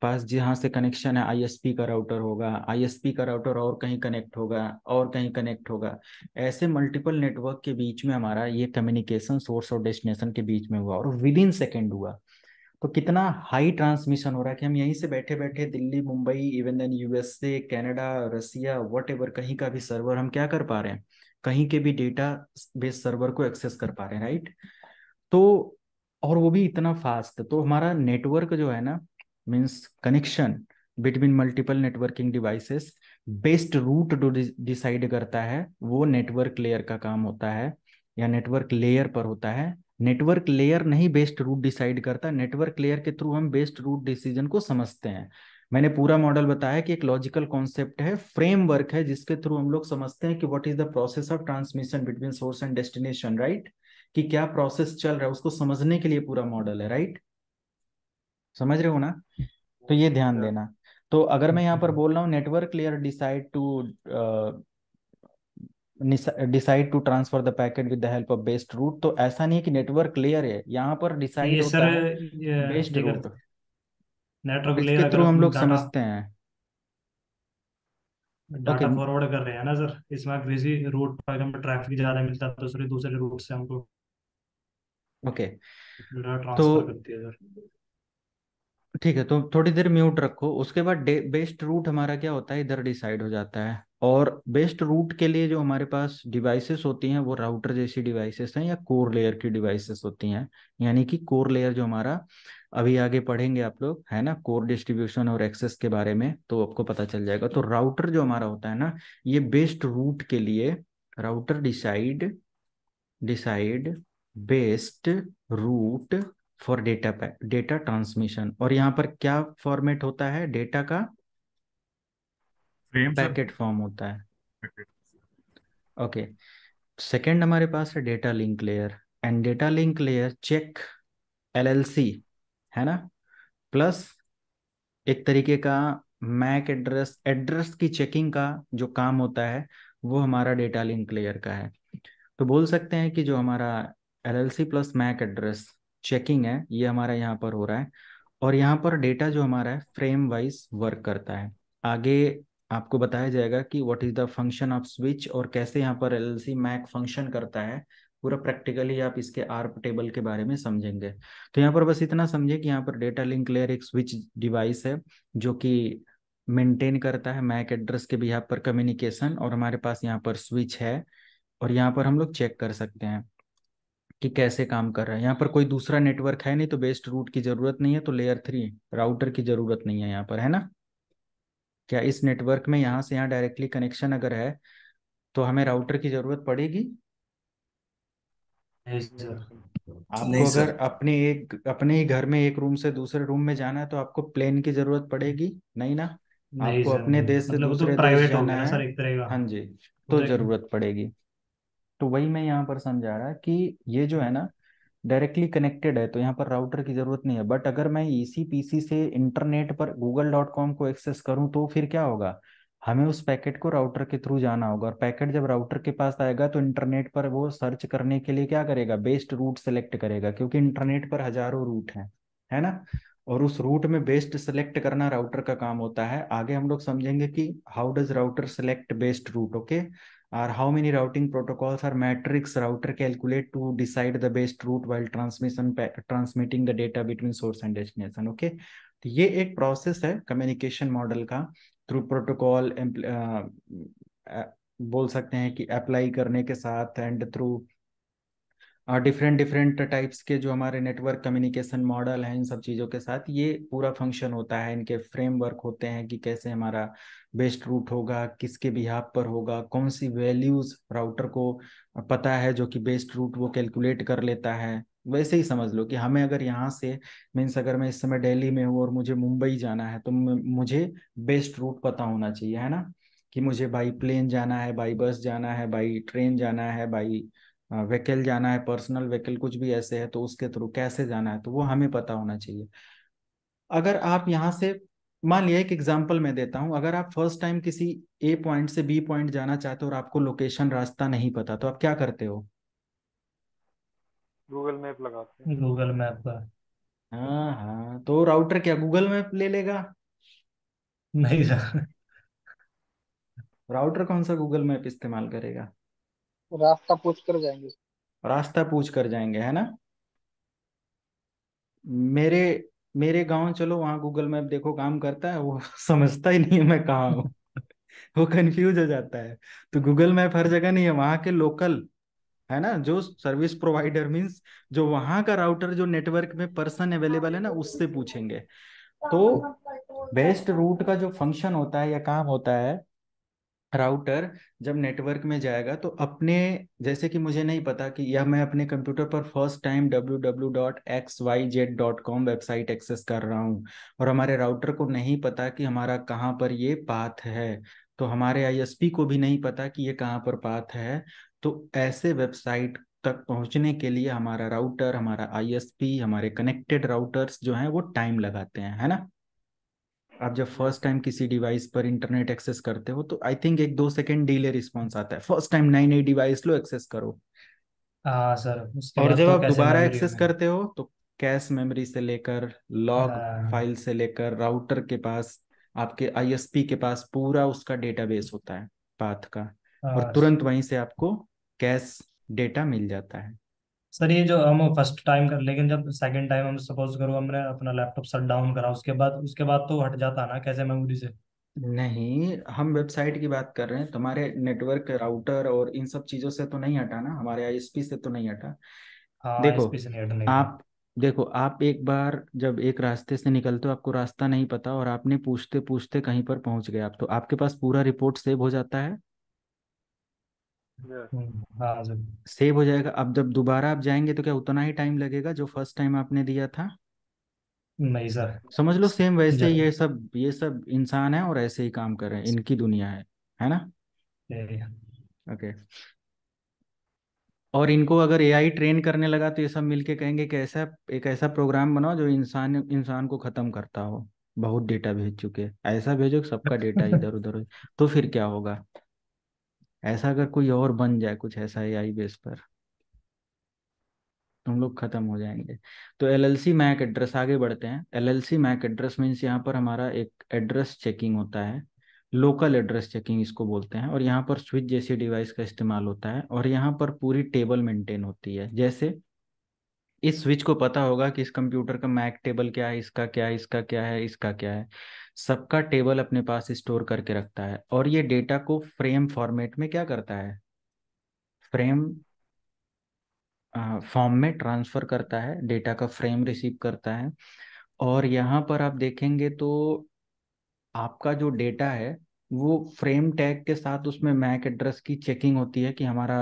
पास जहाँ से कनेक्शन है आईएसपी का राउटर होगा आईएसपी का राउटर और कहीं कनेक्ट होगा और कहीं कनेक्ट होगा ऐसे मल्टीपल नेटवर्क के बीच में हमारा ये कम्युनिकेशन सोर्स और डेस्टिनेशन के बीच में हुआ और विद इन सेकेंड हुआ तो कितना हाई ट्रांसमिशन हो रहा है कि हम यहीं से बैठे बैठे Delhi Mumbai even then USA Canada Russia what कहीं का भी सर्वर हम क्या कर पा रहे हैं कहीं के भी डेटा बेस सर्वर को एक्सेस कर पा रहे हैं राइट तो और वो भी इतना फास्ट तो हमारा नेटवर्क जो है ना means connection between multiple networking devices best route to decide करता है वो नेटवर्क लेयर का काम होता है या नेटवर्क लेयर पर होता है नेटवर्क लेयर नहीं बेस्ट रूट डिसाइड करता नेटवर्क लेयर के थ्रू हम बेस्ट रूट डिसीजन को समझते हैं मैंने पूरा मॉडल बताया कि एक लॉजिकल कॉन्सेप्ट है फ्रेमवर्क है जिसके थ्रू हम लोग समझते हैं कि what is the process of transmission between source and destination right कि क्या प्रोसेस चल रहा है उसको समझने के लिए पूरा मॉडल है राइट समझ रहे हो ना तो ये ध्यान देना तो अगर मैं यहाँ पर [LAUGHS] बोल रहा हूँ network layer decide to decide to transfer the packet with the help of best route तो ऐसा नहीं है कि नेटवर्क लेयर है यहाँ पर डिसाइड होता है best route network layer through हम लोग समझते हैं डाटा फॉरवर्ड कर रहे हैं ना सर इसमें अग्रेसी रूट पर हमें ट्रैफिक ज्यादा मिलता है तो दूसरे दूसरे रूट से हमको ओके okay. तो करती है सर ठीक है तो थोड़ी देर म्यूट रखो उसके बाद बेस्ट रूट हमारा क्या होता है इधर डिसाइड हो जाता है और बेस्ट रूट के लिए जो हमारे पास डिवाइसेस होती हैं वो राउटर जैसी डिवाइसेस हैं या कोर लेयर की डिवाइसेस होती हैं यानी कि कोर लेयर जो हमारा अभी आगे पढ़ेंगे आप लोग है ना कोर डिस्ट्रीब्यूशन और एक्सेस के बारे में तो आपको पता चल जाएगा तो राउटर जो हमारा होता है ना ये बेस्ट रूट के लिए router decide decide best route for data data transmission और यहाँ पर क्या फॉर्मेट होता है डेटा का पैकेट फॉर्म होता है ओके सेकेंड हमारे पास है data link layer and data link layer check LLC है ना प्लस एक तरीके का मैक एड्रेस एड्रेस की चेकिंग का जो काम होता है वो हमारा डेटा लिंक लेयर का है तो बोल सकते हैं कि जो हमारा LLC plus MAC address checking है ये हमारा यहाँ पर हो रहा है और यहाँ पर डेटा जो हमारा है फ्रेम वाइज वर्क करता है आगे आपको बताया जाएगा कि what is the function of switch और कैसे यहाँ पर एल सी मैक फंक्शन करता है पूरा प्रैक्टिकली आप इसके आर्प टेबल के बारे में समझेंगे तो यहाँ पर बस इतना समझे कि यहाँ पर डेटा लिंक लेयर एक स्विच डिवाइस है जो कि मेंटेन करता है मैक एड्रेस के भी यहाँ पर कम्युनिकेशन और हमारे पास यहाँ पर स्विच है और यहाँ पर हम लोग चेक कर सकते हैं कि कैसे काम कर रहा है यहाँ पर कोई दूसरा नेटवर्क है नहीं तो बेस्ट रूट की जरूरत नहीं है तो लेयर थ्री राउटर की जरूरत नहीं है यहाँ पर है ना क्या इस नेटवर्क में यहाँ से यहाँ डायरेक्टली कनेक्शन अगर है तो हमें राउटर की जरूरत पड़ेगी आपको अगर अपने एक अपने ही घर में एक रूम से दूसरे रूम में जाना है तो आपको प्लेन की जरूरत पड़ेगी नहीं ना नहीं आपको अपने देश से मतलब तो दूसरे तो देश जाना है हाँ जी तो, तो जरूरत पड़ेगी तो वही मैं यहाँ पर समझा रहा कि ये जो है ना डायरेक्टली कनेक्टेड है तो यहाँ पर राउटर की जरूरत नहीं है बट अगर मैं इसी पीसी से इंटरनेट पर गूगल डॉट कॉम को एक्सेस करूँ तो फिर क्या होगा हमें उस पैकेट को राउटर के थ्रू जाना होगा और पैकेट जब राउटर के पास आएगा तो इंटरनेट पर वो सर्च करने के लिए क्या करेगा बेस्ट रूट सेलेक्ट करेगा क्योंकि इंटरनेट पर हजारों रूट हैं है ना और उस रूट में बेस्ट सेलेक्ट करना राउटर का काम होता है आगे हम लोग समझेंगे कि how does router select best route okay or how many routing protocols or matrix router calculate to decide the best route while transmission transmitting the data between source and destination okay तो ये एक प्रोसेस है कम्युनिकेशन मॉडल का थ्रू प्रोटोकॉल बोल सकते हैं कि अप्लाई करने के साथ एंड थ्रू और डिफरेंट डिफरेंट टाइप्स के जो हमारे नेटवर्क कम्युनिकेशन मॉडल हैं इन सब चीज़ों के साथ ये पूरा फंक्शन होता है इनके फ्रेमवर्क होते हैं कि कैसे हमारा बेस्ट रूट होगा किसके बिहाब पर होगा कौन सी वैल्यूज़ राउटर को पता है जो कि बेस्ट रूट वो कैलकुलेट कर लेता है वैसे ही समझ लो कि हमें अगर यहाँ से मीन्स अगर मैं इस समय दिल्ली में हूँ और मुझे मुंबई जाना है तो मुझे बेस्ट रूट पता होना चाहिए है ना कि मुझे बाई प्लेन जाना है बाई बस जाना है बाई ट्रेन जाना है बाई व्हीकल जाना है पर्सनल व्हीकल कुछ भी ऐसे है तो उसके थ्रू कैसे जाना है तो वो हमें पता होना चाहिए अगर आप यहाँ से मान लिया एक एग्जाम्पल मैं देता हूँ अगर आप फर्स्ट टाइम किसी ए पॉइंट से बी पॉइंट जाना चाहते हो और आपको लोकेशन रास्ता नहीं पता तो आप क्या करते हो गूगल मैप लगाते हैं गूगल मैप का हाँ हाँ तो राउटर क्या गूगल मैप ले लेगा नहीं राउटर कौन सा गूगल मैप इस्तेमाल करेगा रास्ता पूछ कर जाएंगे रास्ता पूछ कर जाएंगे है ना मेरे मेरे गांव चलो वहां गूगल मैप देखो काम करता है वो [LAUGHS] समझता ही नहीं है मैं कहा हूँ [LAUGHS] वो कंफ्यूज हो जाता है तो गूगल मैप हर जगह नहीं है वहां के लोकल है ना जो सर्विस प्रोवाइडर मींस जो वहां का राउटर जो नेटवर्क में पर्सन अवेलेबल है ना उससे पूछेंगे तो बेस्ट रूट का जो फंक्शन होता है या काम होता है राउटर जब नेटवर्क में जाएगा तो अपने जैसे कि मुझे नहीं पता कि यह मैं अपने कंप्यूटर पर first time www.xyz.com website access कर रहा हूँ और हमारे राउटर को नहीं पता कि हमारा कहाँ पर ये पाथ है तो हमारे आईएसपी को भी नहीं पता कि ये कहाँ पर पाथ है तो ऐसे वेबसाइट तक पहुंचने के लिए हमारा राउटर हमारा आईएसपी हमारे कनेक्टेड राउटर्स जो हैं वो टाइम लगाते हैं है ना आप जब फर्स्ट टाइम किसी डिवाइस पर इंटरनेट एक्सेस करते हो तो आई थिंक एक दो सेकंड डिले रिस्पॉन्स आता है फर्स्ट टाइम नई नई डिवाइस लो एक्सेस करो आ, हाँ, सर और जब तो आप दोबारा एक्सेस करते हो तो कैश मेमोरी से लेकर लॉग फाइल हाँ। से लेकर राउटर के पास आपके आईएसपी के पास पूरा उसका डेटाबेस होता है पाथ का और हाँ, तुरंत वहीं से आपको कैश डेटा मिल जाता है सर ये जो हम फर्स्ट टाइम कर लेकिन जब सेकंड टाइम हम सपोज करो हमने अपना लैपटॉप शट डाउन करा उसके बाद उसके बाद तो हट जाता ना कैसे मेमोरी से नहीं हम वेबसाइट की बात कर रहे हैं तुम्हारे नेटवर्क राउटर और इन सब चीजों से तो नहीं हटा ना हमारे आईएसपी से तो नहीं हटा हाँ, देखो से नहीं हटा नहीं। आप देखो आप एक बार जब एक रास्ते से निकलते हो आपको रास्ता नहीं पता और आपने पूछते पूछते कहीं पर पहुंच गए आप तो आपके पास पूरा रिपोर्ट सेव हो जाता है हम्म, हाँ सेव हो जाएगा अब जब दोबारा आप जाएंगे तो क्या उतना ही टाइम लगेगा जो फर्स्ट टाइम आपने दिया था नहीं सर समझ लो सेम वैसे ही ये सब ये सब इंसान है और ऐसे ही काम कर रहे हैं इनकी दुनिया है है ना ओके और इनको अगर एआई ट्रेन करने लगा तो ये सब मिलके कहेंगे कि ऐसा एक ऐसा प्रोग्राम बनाओ जो इंसान इंसान को खत्म करता हो बहुत डेटा भेज चुके ऐसा भेजो सबका डेटा इधर उधर तो फिर क्या होगा ऐसा अगर कोई और बन जाए कुछ ऐसा ए बेस पर तो हम लोग खत्म हो जाएंगे तो L L C MAC address आगे बढ़ते हैं L L C MAC address means यहाँ पर हमारा एक एड्रेस चेकिंग होता है लोकल एड्रेस चेकिंग इसको बोलते हैं और यहाँ पर स्विच जैसी डिवाइस का इस्तेमाल होता है और यहाँ पर पूरी टेबल मेंटेन होती है जैसे इस स्विच को पता होगा कि इस कंप्यूटर का मैक टेबल क्या है इसका क्या है इसका क्या है इसका क्या है सबका टेबल अपने पास स्टोर करके रखता है और ये डेटा को फ्रेम फॉर्मेट में क्या करता है फ्रेम फॉर्म में ट्रांसफर करता है डेटा का फ्रेम रिसीव करता है और यहाँ पर आप देखेंगे तो आपका जो डेटा है वो फ्रेम टैग के साथ उसमें मैक एड्रेस की चेकिंग होती है कि हमारा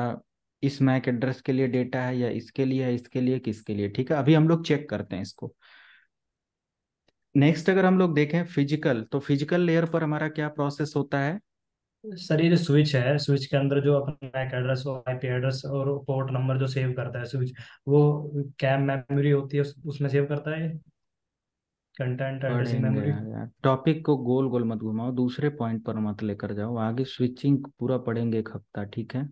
इस मैक एड्रेस के लिए डेटा है या इसके लिए है इसके लिए किसके लिए ठीक है अभी हम लोग चेक करते हैं इसको नेक्स्ट अगर हम लोग देखें फिजिकल तो फिजिकल लेयर पर हमारा क्या प्रोसेस होता है सर ये स्विच है स्विच के अंदर जो अपना एक एड्रेस और आईपी एड्रेस और पोर्ट नंबर जो सेव करता है स्विच वो कैम मेमोरी होती है उसमें सेव करता है कंटेंट एड्रेसिंग मेमोरी टॉपिक को गोल गोल मत घुमाओ दूसरे पॉइंट पर मत लेकर जाओ आगे स्विचिंग पूरा पढ़ेंगे एक हफ्ता ठीक है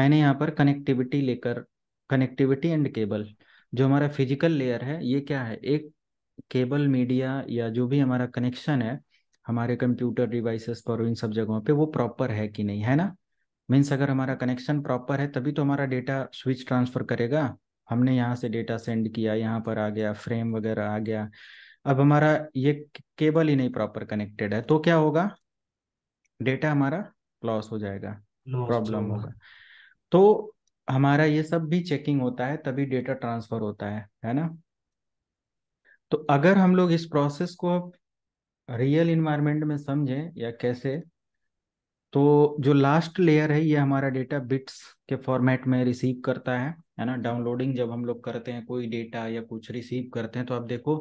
मैंने यहाँ पर कनेक्टिविटी लेकर कनेक्टिविटी एंड केबल जो हमारा फिजिकल लेयर है ये क्या है एक केबल मीडिया या जो भी हमारा कनेक्शन है हमारे कंप्यूटर डिवाइसेस पर इन सब जगहों पे वो प्रॉपर है कि नहीं है ना मीन्स अगर हमारा कनेक्शन प्रॉपर है तभी तो हमारा डेटा स्विच ट्रांसफर करेगा हमने यहाँ से डेटा सेंड किया यहाँ पर आ गया फ्रेम वगैरह आ गया अब हमारा ये केबल ही नहीं प्रॉपर कनेक्टेड है तो क्या होगा डेटा हमारा लॉस हो जाएगा प्रॉब्लम होगा तो हमारा ये सब भी चेकिंग होता है तभी डेटा ट्रांसफर होता है है ना तो अगर हम लोग इस प्रोसेस को रियल इन्वायरमेंट में समझें या कैसे तो जो लास्ट लेयर है ये हमारा डेटा बिट्स के फॉर्मेट में रिसीव करता है है ना डाउनलोडिंग जब हम लोग करते हैं कोई डेटा या कुछ रिसीव करते हैं तो आप देखो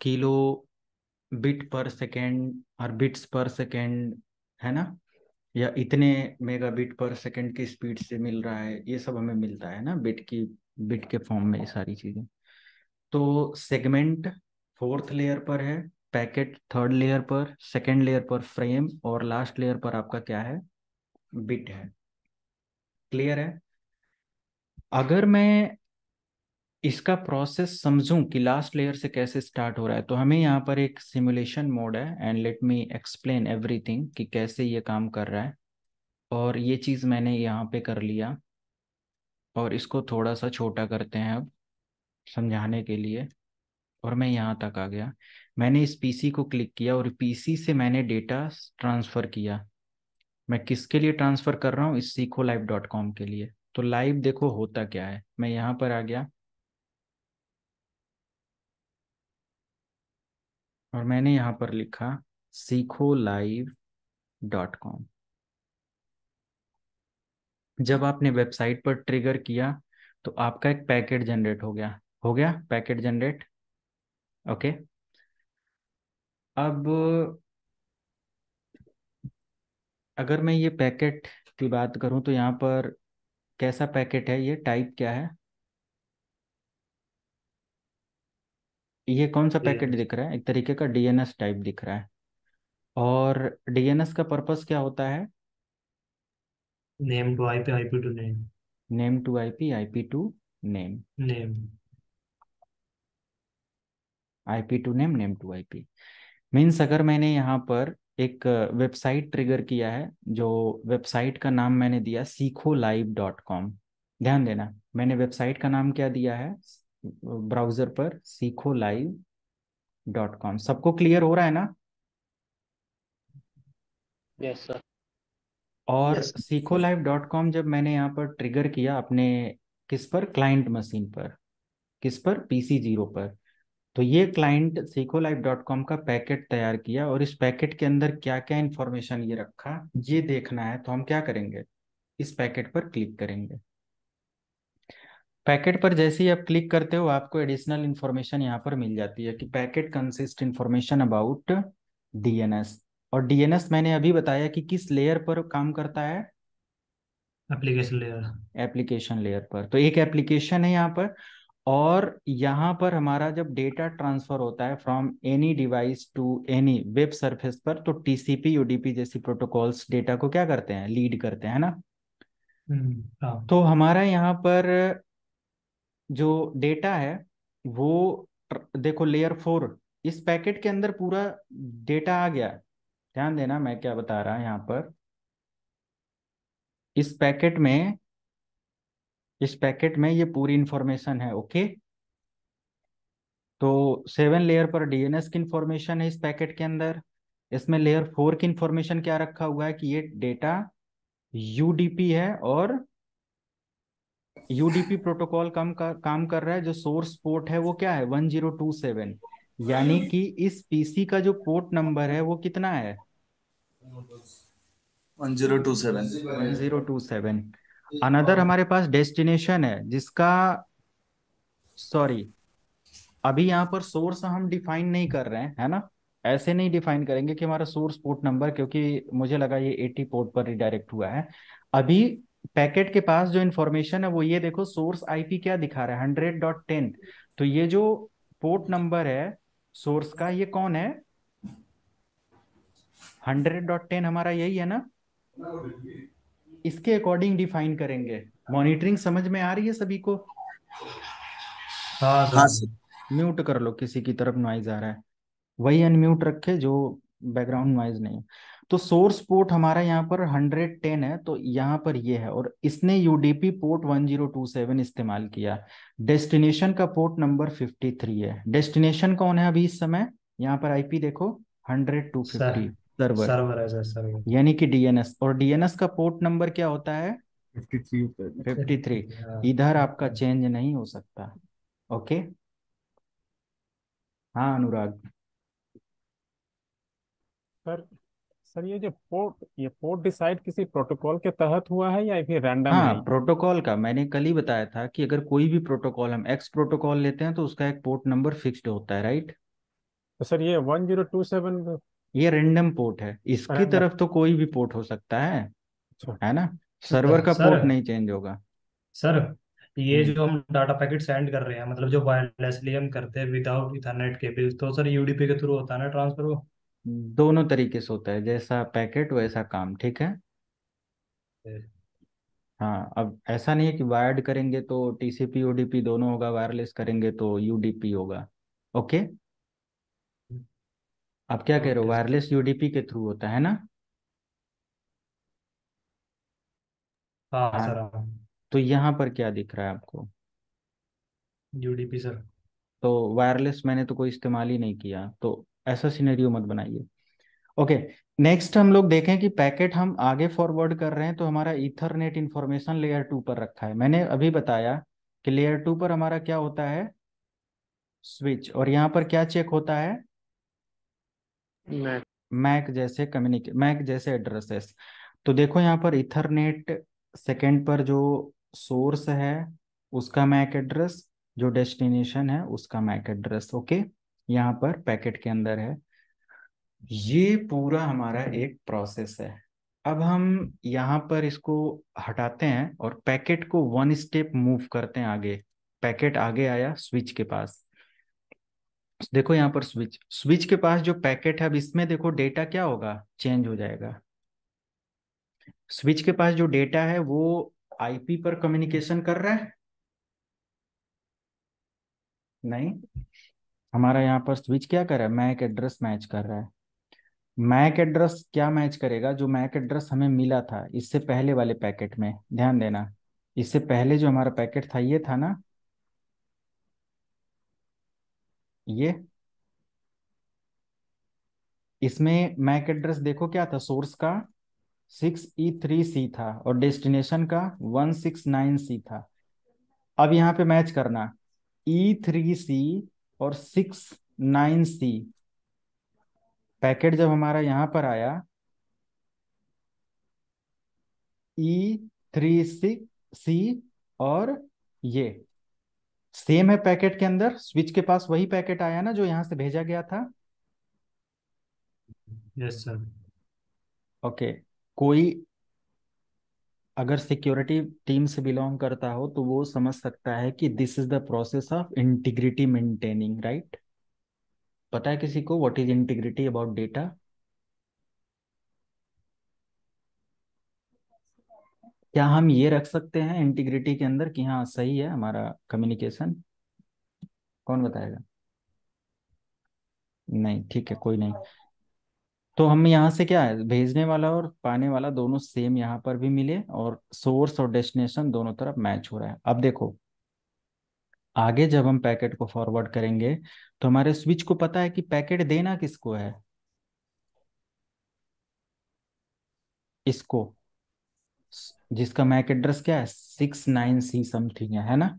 किलो बिट पर सेकेंड और बिट्स पर सेकेंड है ना या इतने मेगाबिट पर सेकंड की स्पीड से मिल रहा है ये सब हमें मिलता है ना बिट की बिट के फॉर्म में ये सारी चीजें तो सेगमेंट फोर्थ लेयर पर है पैकेट थर्ड लेयर पर सेकेंड लेयर पर फ्रेम और लास्ट लेयर पर आपका क्या है बिट है क्लियर है अगर मैं इसका प्रोसेस समझूं कि लास्ट लेयर से कैसे स्टार्ट हो रहा है तो हमें यहाँ पर एक सिमुलेशन मोड है and let me explain everything कि कैसे ये काम कर रहा है और ये चीज़ मैंने यहाँ पे कर लिया और इसको थोड़ा सा छोटा करते हैं अब समझाने के लिए और मैं यहाँ तक आ गया मैंने इस पीसी को क्लिक किया और पीसी से मैंने डेटा ट्रांसफ़र किया मैं किसके लिए ट्रांसफ़र कर रहा हूँ इस सीखो लाइव डॉट कॉम के लिए तो लाइव देखो होता क्या है मैं यहाँ पर आ गया और मैंने यहाँ पर लिखा सीखो लाइव डॉट कॉम जब आपने वेबसाइट पर ट्रिगर किया तो आपका एक पैकेट जनरेट हो गया हो गया पैकेट जनरेट ओके अब अगर मैं ये पैकेट की बात करूं तो यहाँ पर कैसा पैकेट है ये टाइप क्या है ये कौन सा पैकेट दिख रहा है एक तरीके का डीएनएस टाइप दिख रहा है और डीएनएस का पर्पस क्या होता है name to IP IP to name name to IP IP to name name IP to name name to IP means अगर मैंने यहाँ पर एक वेबसाइट ट्रिगर किया है जो वेबसाइट का नाम मैंने दिया सीखो लाइव डॉट कॉम ध्यान देना मैंने वेबसाइट का नाम क्या दिया है ब्राउजर पर सीखो लाइव डॉट कॉम सबको क्लियर हो रहा है ना यस yes, सर और सीखो लाइव डॉट कॉम जब मैंने यहाँ पर ट्रिगर किया अपने किस पर क्लाइंट मशीन पर किस पर पीसी जीरो पर तो ये client Sikho live dot com का पैकेट तैयार किया और इस पैकेट के अंदर क्या क्या इंफॉर्मेशन ये रखा ये देखना है तो हम क्या करेंगे इस पैकेट पर क्लिक करेंगे पैकेट पर जैसे ही आप क्लिक करते हो आपको एडिशनल इन्फॉर्मेशन यहाँ पर मिल जाती है कि packet consist information about DNS और डीएनएस मैंने अभी बताया कि किस लेयर पर काम करता है एप्लीकेशन लेयर एप्लीकेशन लेयर पर तो एक एप्लीकेशन है यहाँ पर और यहाँ पर हमारा जब डेटा ट्रांसफर होता है from any device to any web surface पर तो टीसीपी यूडीपी जैसी प्रोटोकॉल्स डेटा को क्या करते हैं लीड करते हैं ना हम्म, हाँ। तो हमारा यहाँ पर जो डेटा है वो देखो लेयर फोर इस पैकेट के अंदर पूरा डेटा आ गया ध्यान देना मैं क्या बता रहा यहाँ पर इस पैकेट में इस पैकेट में ये पूरी इंफॉर्मेशन है ओके तो सेवन लेयर पर डीएनएस की इंफॉर्मेशन है इस पैकेट के अंदर इसमें लेयर फोर की इंफॉर्मेशन क्या रखा हुआ है कि ये डेटा यूडीपी है और यूडीपी प्रोटोकॉल काम कर, काम कर रहा है जो सोर्स पोर्ट है वो क्या है 1027 यानी कि इस पीसी का जो पोर्ट नंबर है वो कितना है 1027 1027 अनदर हमारे पास डेस्टिनेशन है जिसका सॉरी अभी यहाँ पर सोर्स हम डिफाइन नहीं कर रहे हैं है ना ऐसे नहीं डिफाइन करेंगे कि हमारा सोर्स पोर्ट नंबर क्योंकि मुझे लगा ये 80 पोर्ट पर रिडायरेक्ट हुआ है अभी पैकेट के पास जो इन्फॉर्मेशन है वो ये देखो सोर्स आईपी क्या दिखा रहा है हंड्रेड डॉट टेन तो ये जो पोर्ट नंबर है सोर्स का ये कौन है हंड्रेड डॉट टेन हमारा यही है ना इसके अकॉर्डिंग डिफाइन करेंगे मॉनिटरिंग समझ में आ रही है सभी को म्यूट हाँ, हाँ हाँ कर लो किसी की तरफ नॉइज आ रहा है वही अनम्यूट रखे जो बैकग्राउंड नॉइज नहीं तो सोर्स पोर्ट हमारा यहाँ पर 110 है तो यहाँ पर ये है और इसने यूडीपी पोर्ट 1027 इस्तेमाल किया डेस्टिनेशन का पोर्ट नंबर 53 है डेस्टिनेशन कौन है अभी इस समय यहाँ पर आईपी देखो 100 टू फिफ्टी सर्वर सर्वर है यानी कि डीएनएस और डीएनएस का पोर्ट नंबर क्या होता है 53 53 इधर आपका चेंज नहीं हो सकता ओके हाँ अनुराग सर सर ये जो पोर्ट ये पोर्ट डिसाइड किसी प्रोटोकॉल के तहत हुआ है या फिर रैंडम हाँ प्रोटोकॉल का मैंने कल ही बताया था कि अगर कोई भी प्रोटोकॉल हम एक्स प्रोटोकॉल लेते हैं तो उसका एक पोर्ट नंबर फिक्स्ड होता है राइट तो सर ये वन जीरो टू सेवन ये रैंडम पोर्ट है इसकी रैंडम. तरफ तो कोई भी पोर्ट हो सकता है अच्छा। है ना सर्वर का सर, पोर्ट नहीं चेंज होगा सर ये हम्म। जो हम डाटा पैकेट सेंड कर रहे हैं मतलब जो वायरलेसली हम करते हैं विदाउट इथरनेट केबल तो सर यूडीपी के थ्रू होता है ना ट्रांसफर वो दोनों तरीके से होता है जैसा पैकेट वैसा काम ठीक है हाँ अब ऐसा नहीं है कि वायर्ड करेंगे तो टीसीपी ओडीपी दोनों होगा वायरलेस करेंगे तो यूडीपी होगा ओके आप क्या कह रहे हो वायरलेस यूडीपी के थ्रू होता है ना हाँ, हाँ सर हाँ। तो यहाँ पर क्या दिख रहा है आपको यूडीपी सर तो वायरलेस मैंने तो कोई इस्तेमाल ही नहीं किया तो ऐसा सिनेरियो मत बनाइए ओके नेक्स्ट हम लोग देखें कि पैकेट हम आगे फॉरवर्ड कर रहे हैं तो हमारा इथरनेट इंफॉर्मेशन लेयर टू पर रखा है मैंने अभी बताया कि लेयर टू पर हमारा क्या होता है स्विच और यहाँ पर क्या चेक होता है मैक मैक जैसे कम्युनिकेट मैक जैसे एड्रेसेस तो देखो यहाँ पर इथरनेट सेकेंड पर जो सोर्स है उसका मैक एड्रेस जो डेस्टिनेशन है उसका मैक एड्रेस ओके okay? यहाँ पर पैकेट के अंदर है ये पूरा हमारा एक प्रोसेस है अब हम यहाँ पर इसको हटाते हैं और पैकेट को वन स्टेप मूव करते हैं आगे पैकेट आगे आया स्विच के पास देखो यहाँ पर स्विच स्विच के पास जो पैकेट है अब इसमें देखो डेटा क्या होगा चेंज हो जाएगा स्विच के पास जो डेटा है वो आईपी पर कम्युनिकेशन कर रहा है नहीं हमारा यहाँ पर स्विच क्या कर रहा है मैक एड्रेस मैच कर रहा है मैक एड्रेस क्या मैच करेगा जो मैक एड्रेस हमें मिला था इससे पहले वाले पैकेट में ध्यान देना इससे पहले जो हमारा पैकेट था ये था ना ये इसमें मैक एड्रेस देखो क्या था सोर्स का सिक्स ई थ्री सी था और डेस्टिनेशन का वन सिक्स नाइन सी था अब यहाँ पे मैच करना ई थ्री सी और सिक्स नाइन सी पैकेट जब हमारा यहां पर आया ई थ्री सिक्स सी और ये सेम है पैकेट के अंदर स्विच के पास वही पैकेट आया ना जो यहां से भेजा गया था यस सर ओके कोई अगर सिक्योरिटी टीम से बिलोंग करता हो तो वो समझ सकता है कि this is the process of integrity maintaining right पता है किसी को what is integrity about data क्या हम ये रख सकते हैं इंटीग्रिटी के अंदर कि हाँ सही है हमारा कम्युनिकेशन कौन बताएगा नहीं ठीक है कोई नहीं तो हम यहाँ से क्या है भेजने वाला और पाने वाला दोनों सेम यहाँ पर भी मिले और सोर्स और डेस्टिनेशन दोनों तरफ मैच हो रहा है अब देखो आगे जब हम पैकेट को फॉरवर्ड करेंगे तो हमारे स्विच को पता है कि पैकेट देना किसको है इसको जिसका मैक एड्रेस क्या है सिक्स नाइन सी समथिंग है है ना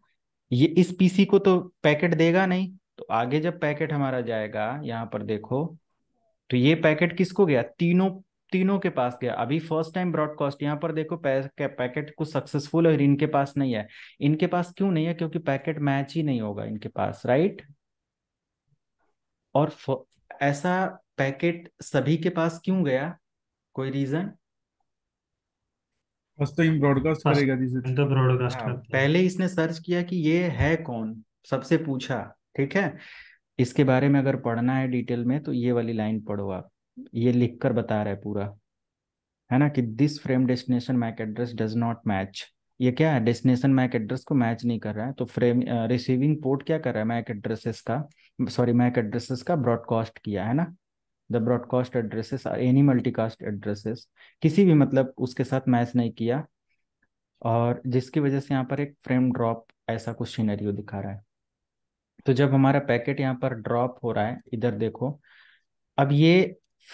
ये इस पीसी को तो पैकेट देगा नहीं तो आगे जब पैकेट हमारा जाएगा यहाँ पर देखो तो ये पैकेट किसको गया तीनों तीनों के पास गया अभी फर्स्ट टाइम ब्रॉडकास्ट यहाँ पर देखो पैकेट कुछ सक्सेसफुल है इनके पास नहीं है इनके पास क्यों नहीं है क्योंकि पैकेट मैच ही नहीं होगा इनके पास राइट और ऐसा पैकेट सभी के पास क्यों गया कोई रीजन फर्स्ट टाइम ब्रॉडकास्ट करेगा जिसे तो ब्रॉडकास्ट हाँ, पहले इसने सर्च किया कि ये है कौन सबसे पूछा ठीक है इसके बारे में अगर पढ़ना है डिटेल में तो ये वाली लाइन पढ़ो आप ये लिख कर बता रहा है पूरा है ना कि this frame destination MAC address does not match ये क्या है डेस्टिनेशन मैक एड्रेस को मैच नहीं कर रहा है तो फ्रेम रिसीविंग पोर्ट क्या कर रहा है मैक एड्रेसेस का सॉरी मैक एड्रेसेस का ब्रॉडकास्ट किया है ना the broadcast addresses are any multicast addresses किसी भी मतलब उसके साथ मैच नहीं किया और जिसकी वजह से यहाँ पर एक फ्रेम ड्रॉप ऐसा कुछ सीनरियो दिखा रहा है तो जब हमारा पैकेट यहाँ पर ड्रॉप हो रहा है इधर देखो अब ये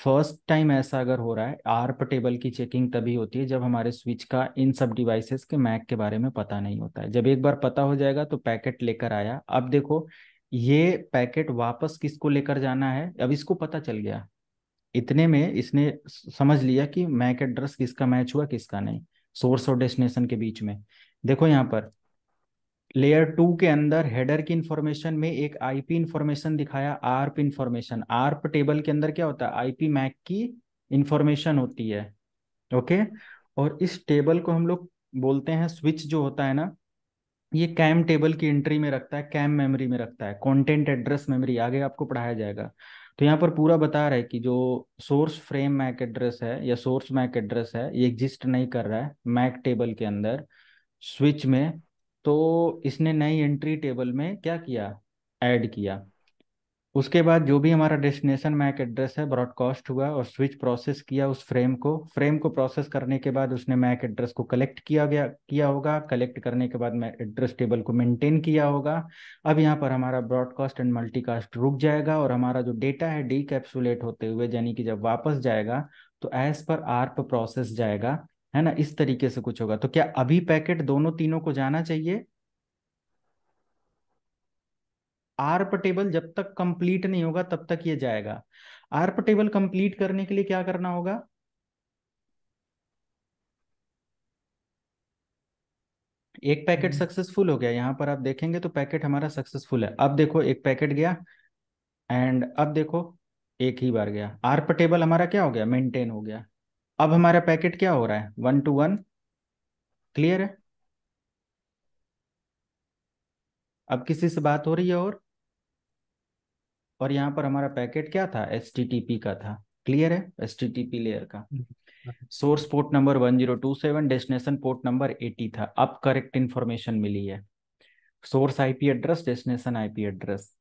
फर्स्ट टाइम ऐसा अगर हो रहा है आर्प टेबल की चेकिंग तभी होती है जब हमारे स्विच का इन सब डिवाइसेस के मैक के बारे में पता नहीं होता है जब एक बार पता हो जाएगा तो पैकेट लेकर आया अब देखो ये पैकेट वापस किसको लेकर जाना है अब इसको पता चल गया इतने में इसने समझ लिया कि मैक एड्रेस किसका मैच हुआ किसका नहीं सोर्स और डेस्टिनेशन के बीच में देखो यहाँ पर लेयर टू के अंदर हेडर की इंफॉर्मेशन में एक आईपी इंफॉर्मेशन दिखाया आर्प इंफॉर्मेशन आर्प टेबल के अंदर क्या होता है आईपी मैक की इंफॉर्मेशन होती है ओके और इस टेबल को हम लोग बोलते हैं स्विच जो होता है ना ये कैम टेबल की एंट्री में रखता है कैम मेमोरी में रखता है कंटेंट एड्रेस मेमोरी आगे आपको पढ़ाया जाएगा तो यहाँ पर पूरा बता रहा है कि जो सोर्स फ्रेम मैक एड्रेस है या सोर्स मैक एड्रेस है ये एग्जिस्ट नहीं कर रहा है मैक टेबल के अंदर स्विच में तो इसने नई एंट्री टेबल में क्या किया ऐड किया उसके बाद जो भी हमारा डेस्टिनेशन मैक एड्रेस है ब्रॉडकास्ट हुआ और स्विच प्रोसेस किया उस फ्रेम को फ्रेम को प्रोसेस करने के बाद उसने मैक एड्रेस को कलेक्ट किया गया किया होगा कलेक्ट करने के बाद मैक एड्रेस टेबल को मेंटेन किया होगा अब यहाँ पर हमारा ब्रॉडकास्ट एंड मल्टीकास्ट रुक जाएगा और हमारा जो डेटा है डी होते हुए यानी कि जब वापस जाएगा तो एज पर आर्प प्रोसेस जाएगा है ना इस तरीके से कुछ होगा तो क्या अभी पैकेट दोनों तीनों को जाना चाहिए आर्प टेबल जब तक कंप्लीट नहीं होगा तब तक ये जाएगा आर्प टेबल कंप्लीट करने के लिए क्या करना होगा एक पैकेट हम्म। सक्सेसफुल हो गया यहां पर आप देखेंगे तो पैकेट हमारा सक्सेसफुल है अब देखो एक पैकेट गया एंड अब देखो एक ही बार गया आर्प टेबल हमारा क्या हो गया मेंटेन हो गया अब हमारा पैकेट क्या हो रहा है वन टू वन क्लियर है अब किसी से बात हो रही है और और यहां पर हमारा पैकेट क्या था एस का था क्लियर है एस लेयर का source port number one zero two seven destination port number eighty था अब करेक्ट इंफॉर्मेशन मिली है source IP address destination IP address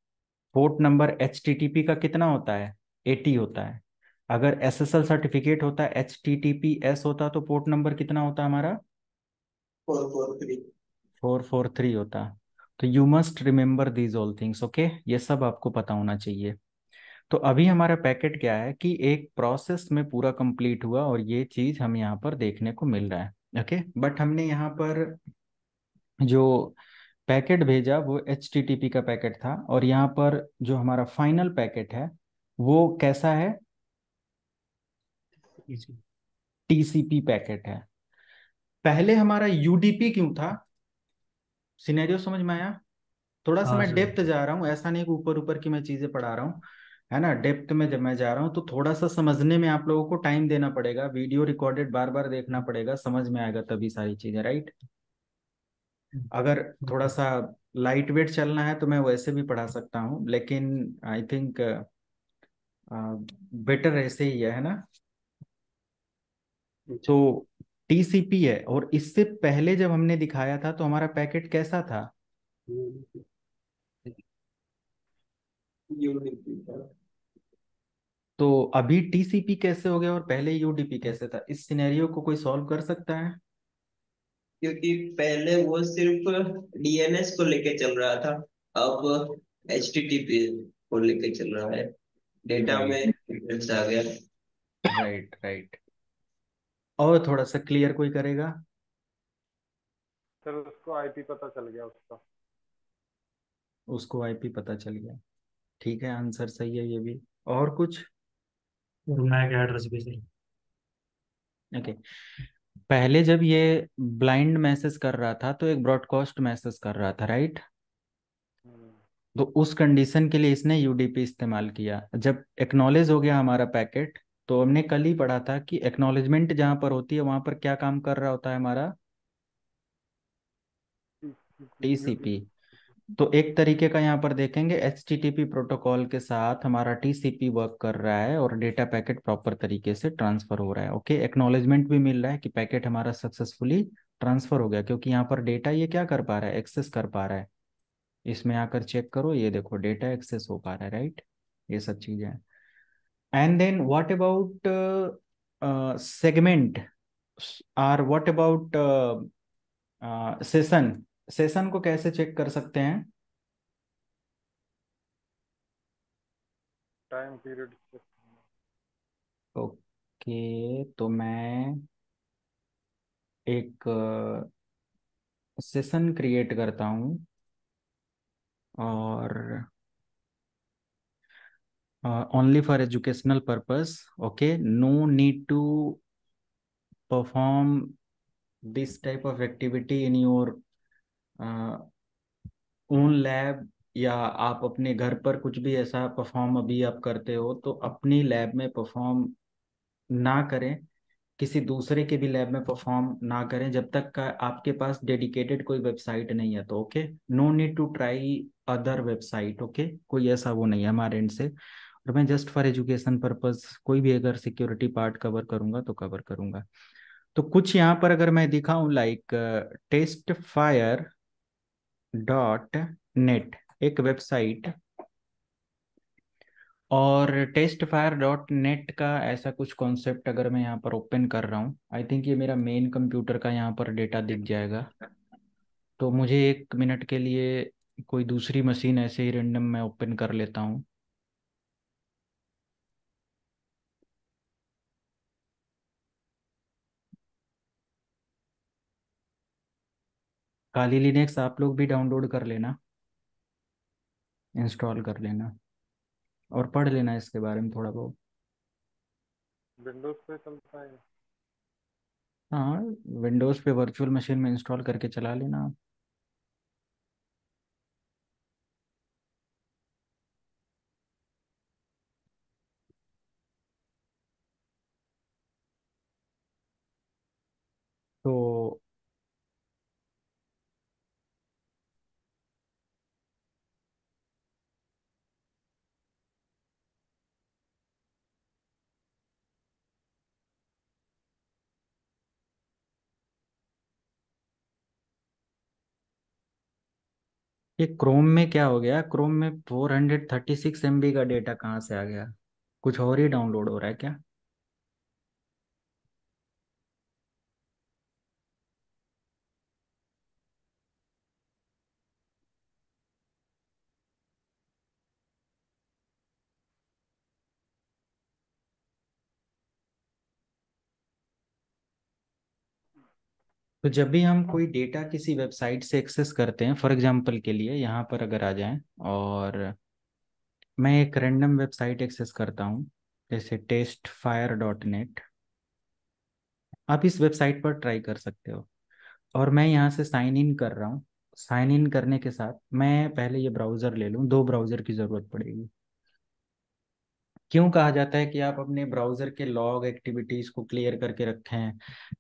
port number H का कितना होता है एटी होता है अगर एस एस एल सर्टिफिकेट होता H T T P S होता तो पोर्ट नंबर कितना होता हमारा four four three four four three होता तो you must remember these all things okay ये सब आपको पता होना चाहिए तो अभी हमारा पैकेट क्या है कि एक प्रोसेस में पूरा कंप्लीट हुआ और ये चीज हम यहाँ पर देखने को मिल रहा है ओके okay? बट हमने यहाँ पर जो पैकेट भेजा वो एच का पैकेट था और यहाँ पर जो हमारा फाइनल पैकेट है वो कैसा है टीसीपी पैकेट है पहले हमारा यूडीपी क्यों था सिनेरियो समझ में आया थोड़ा सा हाँ, मैं डेप्थ जा रहा हूँ ऐसा नहीं कि ऊपर ऊपर की मैं चीजें पढ़ा रहा हूँ है ना डेप्थ में जब मैं जा रहा हूँ तो थोड़ा सा समझने में आप लोगों को टाइम देना पड़ेगा वीडियो रिकॉर्डेड बार बार देखना पड़ेगा समझ में आएगा तभी सारी चीजें राइट अगर थोड़ा सा लाइट वेट चलना है तो मैं वैसे भी पढ़ा सकता हूँ लेकिन आई थिंक बेटर ऐसे ही है ना जो टीसीपी है और इससे पहले जब हमने दिखाया था तो हमारा पैकेट कैसा था तो अभी टीसीपी कैसे हो गया और पहले यूडीपी कैसे था इस सिनेरियो को कोई सॉल्व कर सकता है क्योंकि पहले वो सिर्फ डीएनएस को लेके चल रहा था अब एचटीटीपी को लेके चल रहा है डेटा में आ गया राइट राइट और थोड़ा सा क्लियर कोई करेगा सर उसको आईपी पता चल गया उसका उसको आईपी पता चल गया ठीक है आंसर सही है ये भी और कुछ मैक एड्रेस भी सही ओके पहले जब ये ब्लाइंड मैसेज कर रहा था तो एक ब्रॉडकास्ट मैसेज कर रहा था राइट हम्म। तो उस कंडीशन के लिए इसने यूडीपी इस्तेमाल किया जब एक्नॉलेज हो गया हमारा पैकेट तो हमने कल ही पढ़ा था कि एक्नॉलेजमेंट जहां पर होती है वहां पर क्या काम कर रहा होता है हमारा टीसीपी तो एक तरीके का यहाँ पर देखेंगे एच प्रोटोकॉल के साथ हमारा टीसीपी वर्क कर रहा है और डेटा पैकेट प्रॉपर तरीके से ट्रांसफर हो रहा है ओके एक्नॉलेजमेंट भी मिल रहा है कि पैकेट हमारा सक्सेसफुली ट्रांसफर हो गया क्योंकि यहाँ पर डेटा ये क्या कर पा रहा है एक्सेस कर पा रहा है इसमें आकर चेक करो ये देखो डेटा एक्सेस हो पा रहा है राइट ये सब चीजें and then what about uh, uh, segment और व्हाट अबाउट सेशन सेशन को कैसे चेक कर सकते हैं टाइम पीरियड ओके तो मैं एक सेशन uh, क्रिएट करता हूँ और uh, only for educational purpose okay no need to perform this type of activity in your uh, own lab या आप अपने घर पर कुछ भी ऐसा परफॉर्म अभी आप करते हो तो अपनी लैब में परफॉर्म ना करें किसी दूसरे के भी लैब में परफॉर्म ना करें जब तक का आपके पास डेडिकेटेड कोई वेबसाइट नहीं है तो okay no need to try other website okay कोई ऐसा वो नहीं है हमारे एंड से और मैं जस्ट फॉर एजुकेशन पर्पज कोई भी अगर सिक्योरिटी पार्ट कवर करूंगा तो कवर करूंगा तो कुछ यहाँ पर अगर मैं दिखाऊं like test fire dot net एक वेबसाइट और टेस्ट फायर डॉट नेट का ऐसा कुछ कॉन्सेप्ट अगर मैं यहाँ पर ओपन कर रहा हूँ आई थिंक ये मेरा मेन कंप्यूटर का यहाँ पर डेटा दिख जाएगा तो मुझे एक मिनट के लिए कोई दूसरी मशीन ऐसे ही रेंडम में ओपन कर लेता हूँ खाली लिनक्स आप लोग भी डाउनलोड कर लेना इंस्टॉल कर लेना और पढ़ लेना इसके बारे में थोड़ा बहुत विंडोज पे चलता है हाँ विंडोज पे वर्चुअल मशीन में इंस्टॉल करके चला लेना आप ये क्रोम में क्या हो गया क्रोम में four hundred thirty six M B का डेटा कहाँ से आ गया कुछ और ही डाउनलोड हो रहा है क्या तो जब भी हम कोई डेटा किसी वेबसाइट से एक्सेस करते हैं फॉर एग्जांपल के लिए यहाँ पर अगर आ जाएं और मैं एक रैंडम वेबसाइट एक्सेस करता हूँ जैसे टेस्ट फायर डॉट नेट आप इस वेबसाइट पर ट्राई कर सकते हो और मैं यहाँ से साइन इन कर रहा हूँ साइन इन करने के साथ मैं पहले ये ब्राउज़र ले लूँ दो ब्राउज़र की ज़रूरत पड़ेगी क्यों कहा जाता है कि आप अपने ब्राउजर के लॉग एक्टिविटीज को क्लियर करके रखें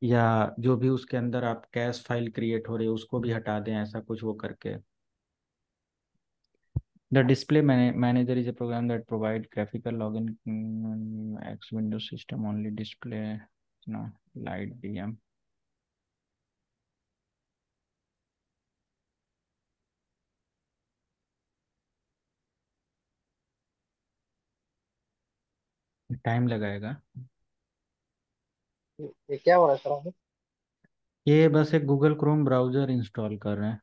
या जो भी उसके अंदर आप कैश फाइल क्रिएट हो रही है उसको भी हटा दें ऐसा कुछ वो करके the display manager is a program that provide graphical log in X window system only display no light M time लगाएगा ये ये क्या हो रहा है सर आपको ये बस एक गूगल क्रोम ब्राउजर इंस्टॉल कर रहे हैं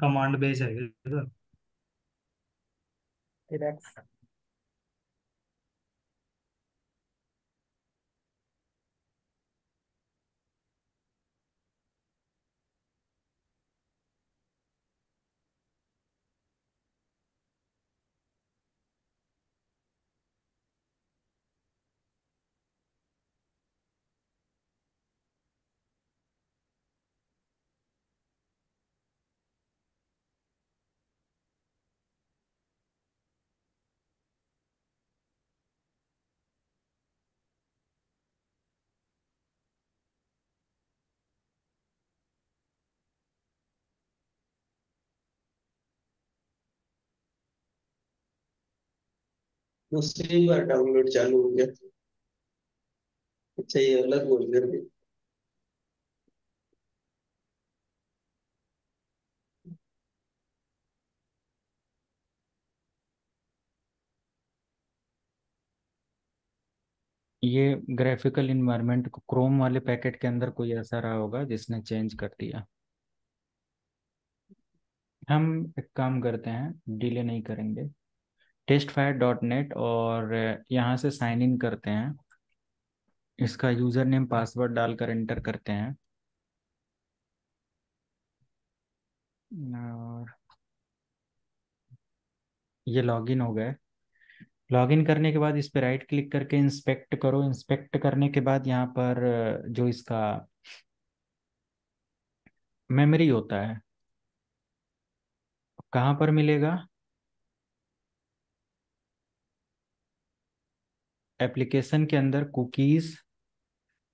कमांड बेस है सर दूसरी बार डाउनलोड चालू हो गया तो। अच्छा ये अलग हो गया ये ग्राफिकल इन्वायरमेंट को क्रोम वाले पैकेट के अंदर कोई ऐसा रहा होगा जिसने चेंज कर दिया हम एक काम करते हैं डिले नहीं करेंगे टेस्ट फायर डॉट नेट और uh, यहाँ से साइन इन करते हैं इसका यूज़र नेम पासवर्ड डालकर एंटर करते हैं और ये लॉगिन हो गए लॉगिन करने के बाद इस पर राइट क्लिक करके इंस्पेक्ट करो इंस्पेक्ट करने के बाद यहाँ पर uh, जो इसका मेमोरी होता है कहाँ पर मिलेगा एप्लीकेशन के अंदर कुकीज़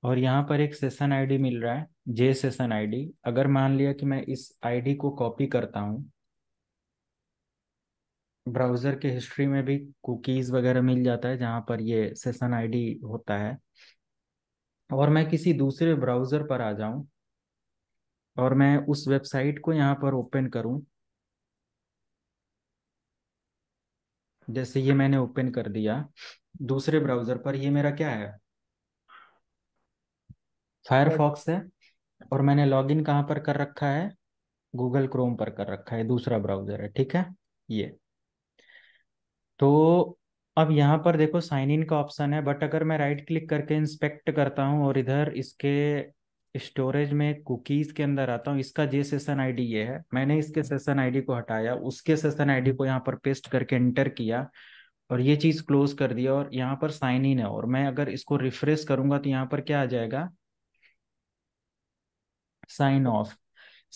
और यहाँ पर एक सेशन आईडी मिल रहा है जे सेशन आईडी अगर मान लिया कि मैं इस आईडी को कॉपी करता हूँ ब्राउज़र के हिस्ट्री में भी कुकीज़ वगैरह मिल जाता है जहाँ पर ये सेशन आईडी होता है और मैं किसी दूसरे ब्राउज़र पर आ जाऊँ और मैं उस वेबसाइट को यहाँ पर ओपन करूँ जैसे ये मैंने ओपन कर दिया दूसरे ब्राउजर पर ये मेरा क्या है फायरफॉक्स है और मैंने लॉग इन कहाँ पर कर रखा है गूगल क्रोम पर कर रखा है दूसरा ब्राउजर है ठीक है ये तो अब यहाँ पर देखो साइन इन का ऑप्शन है बट अगर मैं राइट क्लिक करके इंस्पेक्ट करता हूँ और इधर इसके स्टोरेज में कुकीज के अंदर आता हूँ इसका जे सेशन आईडी ये है मैंने इसके हम्म। सेशन आईडी को हटाया उसके सेशन आईडी को यहाँ पर पेस्ट करके एंटर किया और ये चीज क्लोज कर दिया और यहाँ पर साइन इन है और मैं अगर इसको रिफ्रेश करूंगा तो यहाँ पर क्या आ जाएगा साइन ऑफ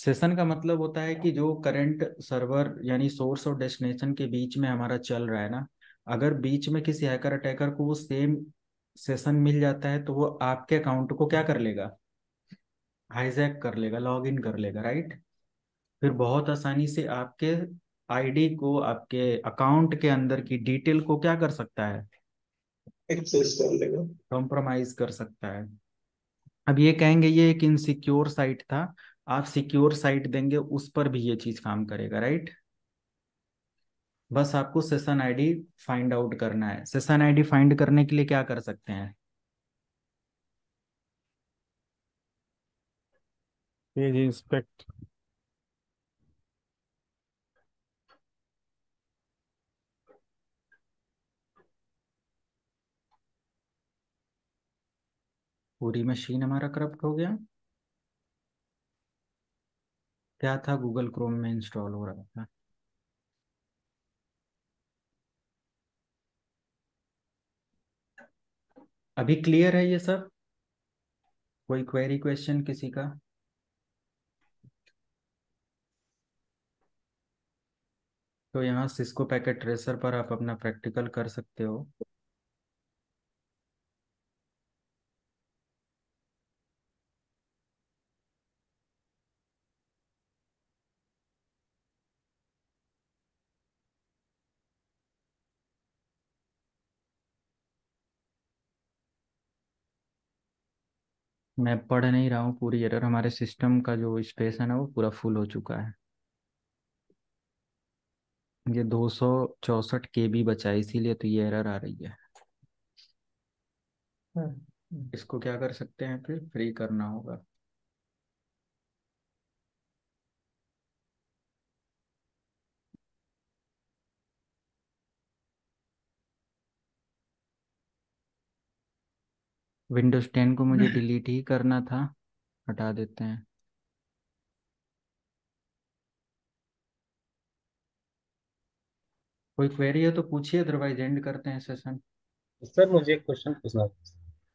सेशन का मतलब होता है कि जो करंट सर्वर यानी सोर्स और डेस्टिनेशन के बीच में हमारा चल रहा है ना अगर बीच में किसी हैकर अटैकर को वो सेम सेशन मिल जाता है तो वो आपके अकाउंट को क्या कर लेगा हाईजैक कर लेगा लॉग इन कर लेगा राइट फिर बहुत आसानी से आपके आईडी को आपके अकाउंट के अंदर की डिटेल को क्या कर सकता है एक्सेस कर लेगा कॉम्प्रोमाइज कर सकता है अब ये कहेंगे ये एक इनसिक्योर साइट था आप सिक्योर साइट देंगे उस पर भी ये चीज काम करेगा राइट बस आपको सेशन आईडी फाइंड आउट करना है सेशन आईडी फाइंड करने के लिए क्या कर सकते हैं पेज इंस्पेक्ट पूरी मशीन हमारा करप्ट हो गया क्या था गूगल क्रोम में इंस्टॉल हो रहा था अभी क्लियर है ये सब कोई क्वेरी क्वेश्चन किसी का तो यहाँ सिस्को पैकेट ट्रेसर पर आप अपना प्रैक्टिकल कर सकते हो मैं पढ़ नहीं रहा हूँ पूरी एरर हमारे सिस्टम का जो स्पेस है ना वो पूरा फुल हो चुका है ये दो सौ चौसठ के बी बचा है इसीलिए तो ये एरर आ रही है हम्म। इसको क्या कर सकते हैं फिर फ्री करना होगा विंडोज टेन को मुझे डिलीट [LAUGHS] ही करना था हटा देते हैं कोई क्वेरी है तो पूछिए अदरवाइज एंड करते हैं सेशन सर मुझे एक क्वेश्चन पूछना था